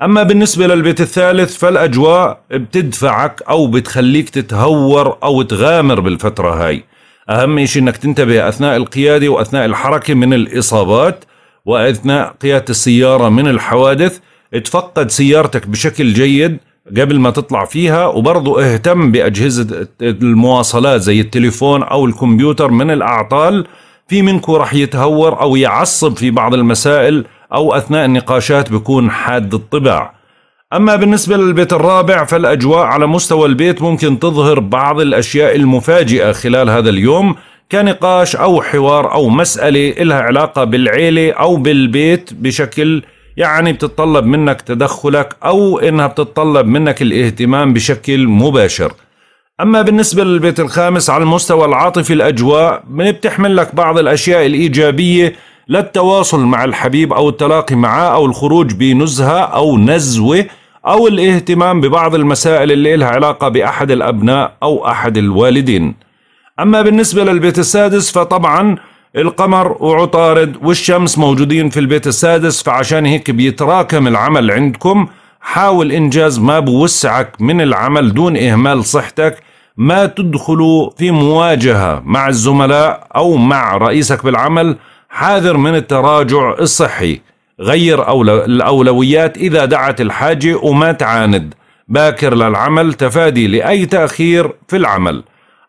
A: اما بالنسبه للبيت الثالث فالاجواء بتدفعك او بتخليك تتهور او تغامر بالفتره هاي. اهم شيء انك تنتبه اثناء القياده واثناء الحركه من الاصابات واثناء قياده السياره من الحوادث. تفقد سيارتك بشكل جيد قبل ما تطلع فيها وبرضه اهتم بأجهزة المواصلات زي التليفون أو الكمبيوتر من الأعطال في منكم رح يتهور أو يعصب في بعض المسائل أو أثناء النقاشات بكون حاد الطبع أما بالنسبة للبيت الرابع فالأجواء على مستوى البيت ممكن تظهر بعض الأشياء المفاجئة خلال هذا اليوم كنقاش أو حوار أو مسألة إلها علاقة بالعيلة أو بالبيت بشكل يعني بتتطلب منك تدخلك أو إنها بتتطلب منك الاهتمام بشكل مباشر أما بالنسبة للبيت الخامس على المستوى العاطفي الأجواء بتحمل لك بعض الأشياء الإيجابية للتواصل مع الحبيب أو التلاقي معه أو الخروج بنزهة أو نزوة أو الاهتمام ببعض المسائل اللي لها علاقة بأحد الأبناء أو أحد الوالدين أما بالنسبة للبيت السادس فطبعاً القمر وعطارد والشمس موجودين في البيت السادس فعشان هيك بيتراكم العمل عندكم حاول إنجاز ما بوسعك من العمل دون إهمال صحتك ما تدخلوا في مواجهة مع الزملاء أو مع رئيسك بالعمل حاذر من التراجع الصحي غير الأولويات إذا دعت الحاجة وما تعاند باكر للعمل تفادي لأي تأخير في العمل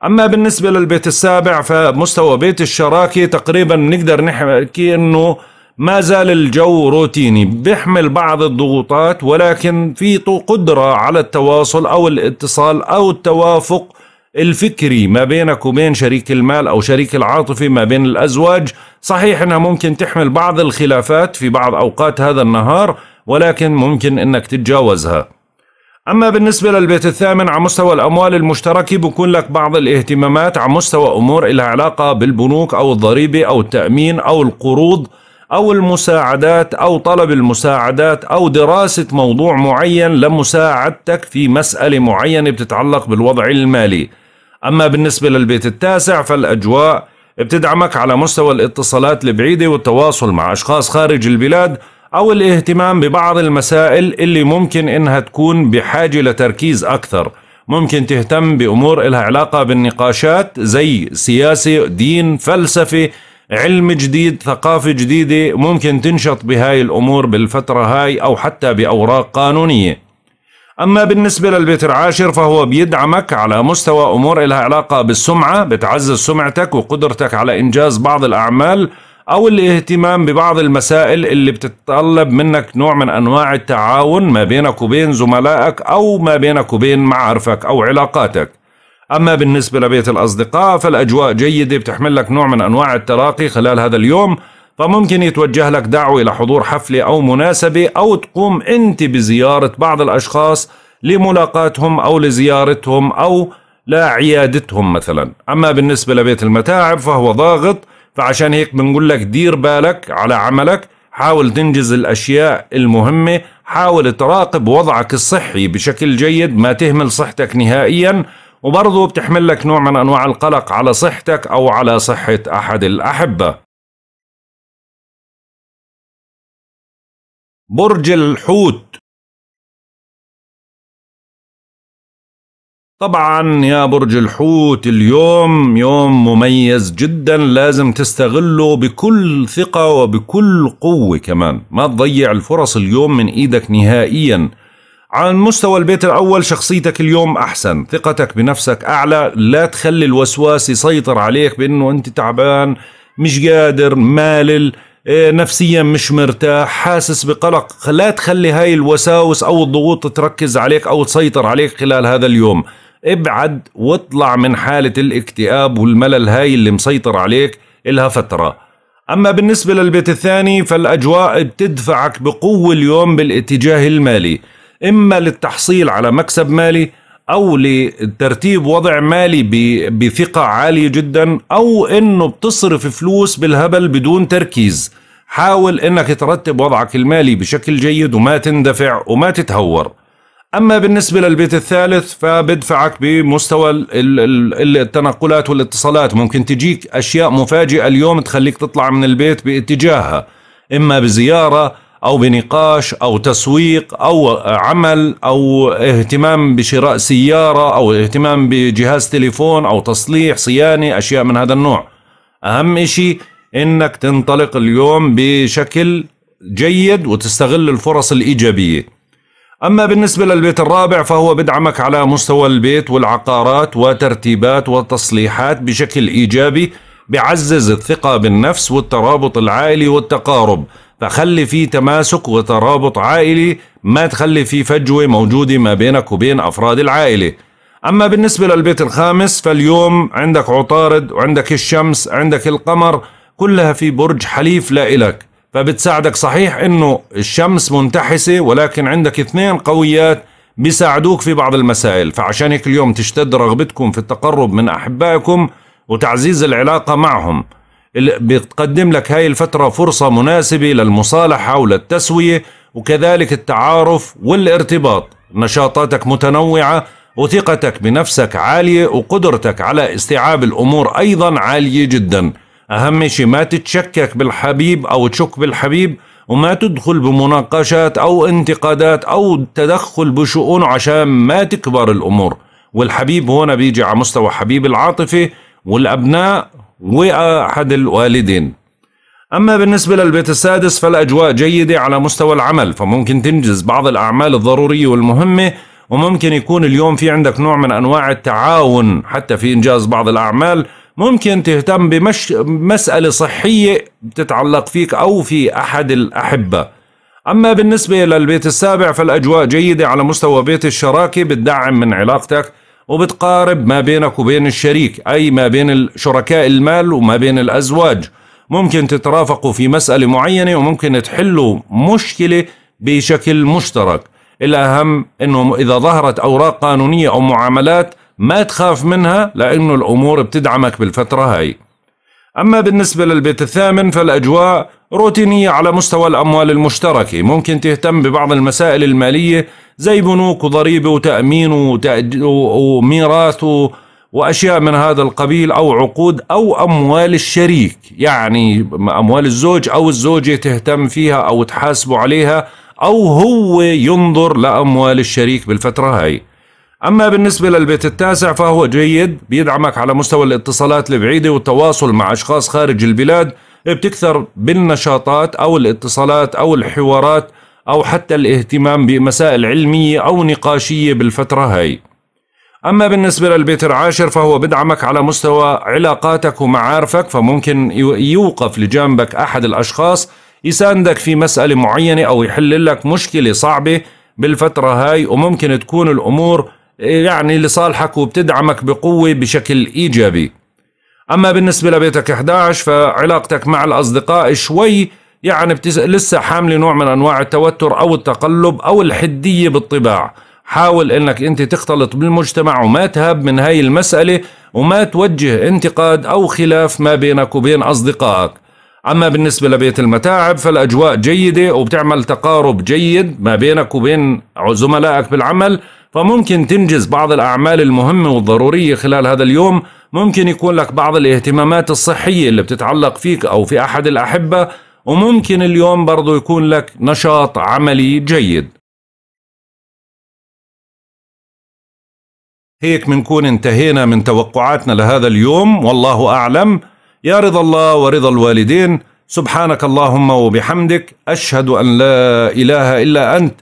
A: أما بالنسبة للبيت السابع فمستوى بيت الشراكة تقريبا نقدر نحكي أنه ما زال الجو روتيني بيحمل بعض الضغوطات ولكن في قدرة على التواصل أو الاتصال أو التوافق الفكري ما بينك وبين شريك المال أو شريك العاطفي ما بين الأزواج صحيح أنها ممكن تحمل بعض الخلافات في بعض أوقات هذا النهار ولكن ممكن أنك تتجاوزها أما بالنسبة للبيت الثامن على مستوى الأموال المشتركة بكون لك بعض الاهتمامات على مستوى أمور إلها علاقة بالبنوك أو الضريبة أو التأمين أو القروض أو المساعدات أو طلب المساعدات أو دراسة موضوع معين لمساعدتك في مسألة معينة بتتعلق بالوضع المالي أما بالنسبة للبيت التاسع فالأجواء بتدعمك على مستوى الاتصالات البعيدة والتواصل مع أشخاص خارج البلاد أو الاهتمام ببعض المسائل اللي ممكن إنها تكون بحاجة لتركيز أكثر ممكن تهتم بأمور إلها علاقة بالنقاشات زي سياسة دين فلسفة علم جديد ثقافة جديدة ممكن تنشط بهاي الأمور بالفترة هاي أو حتى بأوراق قانونية أما بالنسبة للبيت العاشر فهو بيدعمك على مستوى أمور إلها علاقة بالسمعة بتعزز سمعتك وقدرتك على إنجاز بعض الأعمال أو الاهتمام ببعض المسائل اللي بتتطلب منك نوع من أنواع التعاون ما بينك وبين زملائك أو ما بينك وبين معارفك أو علاقاتك أما بالنسبة لبيت الأصدقاء فالأجواء جيدة بتحمل لك نوع من أنواع التلاقي خلال هذا اليوم فممكن يتوجه لك دعوة إلى حضور حفلة أو مناسبة أو تقوم أنت بزيارة بعض الأشخاص لملاقاتهم أو لزيارتهم أو لعيادتهم مثلا أما بالنسبة لبيت المتاعب فهو ضاغط فعشان هيك بنقول لك دير بالك على عملك حاول تنجز الأشياء المهمة حاول تراقب وضعك الصحي بشكل جيد ما تهمل صحتك نهائيا وبرضه بتحمل لك نوع من أنواع القلق على صحتك أو على صحة أحد الأحبة
B: برج الحوت طبعا يا
A: برج الحوت اليوم يوم مميز جدا لازم تستغله بكل ثقة وبكل قوة كمان ما تضيع الفرص اليوم من ايدك نهائيا عن مستوى البيت الأول شخصيتك اليوم أحسن ثقتك بنفسك أعلى لا تخلي الوسواس يسيطر عليك بأنه أنت تعبان مش قادر مالل إيه، نفسيا مش مرتاح حاسس بقلق لا تخلي هاي الوساوس أو الضغوط تركز عليك أو تسيطر عليك خلال هذا اليوم ابعد واطلع من حالة الاكتئاب والملل هاي اللي مسيطر عليك إلها فترة أما بالنسبة للبيت الثاني فالأجواء بتدفعك بقوة اليوم بالاتجاه المالي إما للتحصيل على مكسب مالي أو لترتيب وضع مالي بثقة عالية جدا أو إنه بتصرف فلوس بالهبل بدون تركيز حاول إنك ترتب وضعك المالي بشكل جيد وما تندفع وما تتهور اما بالنسبه للبيت الثالث فبدفعك بمستوى التنقلات والاتصالات ممكن تجيك اشياء مفاجئه اليوم تخليك تطلع من البيت باتجاهها اما بزياره او بنقاش او تسويق او عمل او اهتمام بشراء سياره او اهتمام بجهاز تليفون او تصليح صيانه اشياء من هذا النوع اهم شيء انك تنطلق اليوم بشكل جيد وتستغل الفرص الايجابيه أما بالنسبة للبيت الرابع فهو بدعمك على مستوى البيت والعقارات وترتيبات وتصليحات بشكل إيجابي بعزز الثقة بالنفس والترابط العائلي والتقارب فخلي في تماسك وترابط عائلي ما تخلي في فجوة موجودة ما بينك وبين أفراد العائلة أما بالنسبة للبيت الخامس فاليوم عندك عطارد وعندك الشمس عندك القمر كلها في برج حليف لا إلك فبتساعدك صحيح انه الشمس منتحسة ولكن عندك اثنين قويات بيساعدوك في بعض المسائل فعشان هيك اليوم تشتد رغبتكم في التقرب من أحبائكم وتعزيز العلاقة معهم بتقدم لك هاي الفترة فرصة مناسبة للمصالحة وللتسوية وكذلك التعارف والارتباط نشاطاتك متنوعة وثقتك بنفسك عالية وقدرتك على استيعاب الأمور أيضا عالية جداً أهم شيء ما تتشكك بالحبيب أو تشك بالحبيب وما تدخل بمناقشات أو انتقادات أو تدخل بشؤونه عشان ما تكبر الأمور والحبيب هنا بيجي على مستوى حبيب العاطفة والأبناء وأحد الوالدين أما بالنسبة للبيت السادس فالأجواء جيدة على مستوى العمل فممكن تنجز بعض الأعمال الضرورية والمهمة وممكن يكون اليوم في عندك نوع من أنواع التعاون حتى في إنجاز بعض الأعمال ممكن تهتم بمش صحية بتتعلق فيك أو في أحد الأحبة أما بالنسبة للبيت السابع فالأجواء جيدة على مستوى بيت الشراكة بتدعم من علاقتك وبتقارب ما بينك وبين الشريك أي ما بين شركاء المال وما بين الأزواج ممكن تترافقوا في مسألة معينة وممكن تحلوا مشكلة بشكل مشترك الأهم أنه إذا ظهرت أوراق قانونية أو معاملات ما تخاف منها لأنه الأمور بتدعمك بالفترة هاي أما بالنسبة للبيت الثامن فالأجواء روتينية على مستوى الأموال المشتركة ممكن تهتم ببعض المسائل المالية زي بنوك وضريبة وتأمين وتأج... وميراث و... وأشياء من هذا القبيل أو عقود أو أموال الشريك يعني أموال الزوج أو الزوجة تهتم فيها أو تحاسبه عليها أو هو ينظر لأموال الشريك بالفترة هاي أما بالنسبة للبيت التاسع فهو جيد بيدعمك على مستوى الاتصالات البعيدة والتواصل مع أشخاص خارج البلاد بتكثر بالنشاطات أو الاتصالات أو الحوارات أو حتى الاهتمام بمسائل علمية أو نقاشية بالفترة هاي أما بالنسبة للبيت العاشر فهو بدعمك على مستوى علاقاتك ومعارفك فممكن يوقف لجانبك أحد الأشخاص يساندك في مسألة معينة أو يحل لك مشكلة صعبة بالفترة هاي وممكن تكون الأمور إيه، يعني لصالحك وبتدعمك بقوة بشكل إيجابي أما بالنسبة لبيتك 11 فعلاقتك مع الأصدقاء شوي يعني بتس... لسه حاملة نوع من أنواع التوتر أو التقلب أو الحدية بالطباع حاول أنك أنت تختلط بالمجتمع وما تهب من هاي المسألة وما توجه انتقاد أو خلاف ما بينك وبين أصدقائك أما بالنسبة لبيت المتاعب فالأجواء جيدة وبتعمل تقارب جيد ما بينك وبين زملائك بالعمل فممكن تنجز بعض الأعمال المهمة والضرورية خلال هذا اليوم ممكن يكون لك بعض الاهتمامات الصحية اللي بتتعلق فيك أو في أحد الأحبة وممكن اليوم برضو يكون لك نشاط عملي جيد
C: هيك منكون انتهينا
A: من توقعاتنا لهذا اليوم والله أعلم يا رضا الله ورضا الوالدين سبحانك اللهم وبحمدك أشهد أن لا إله إلا أنت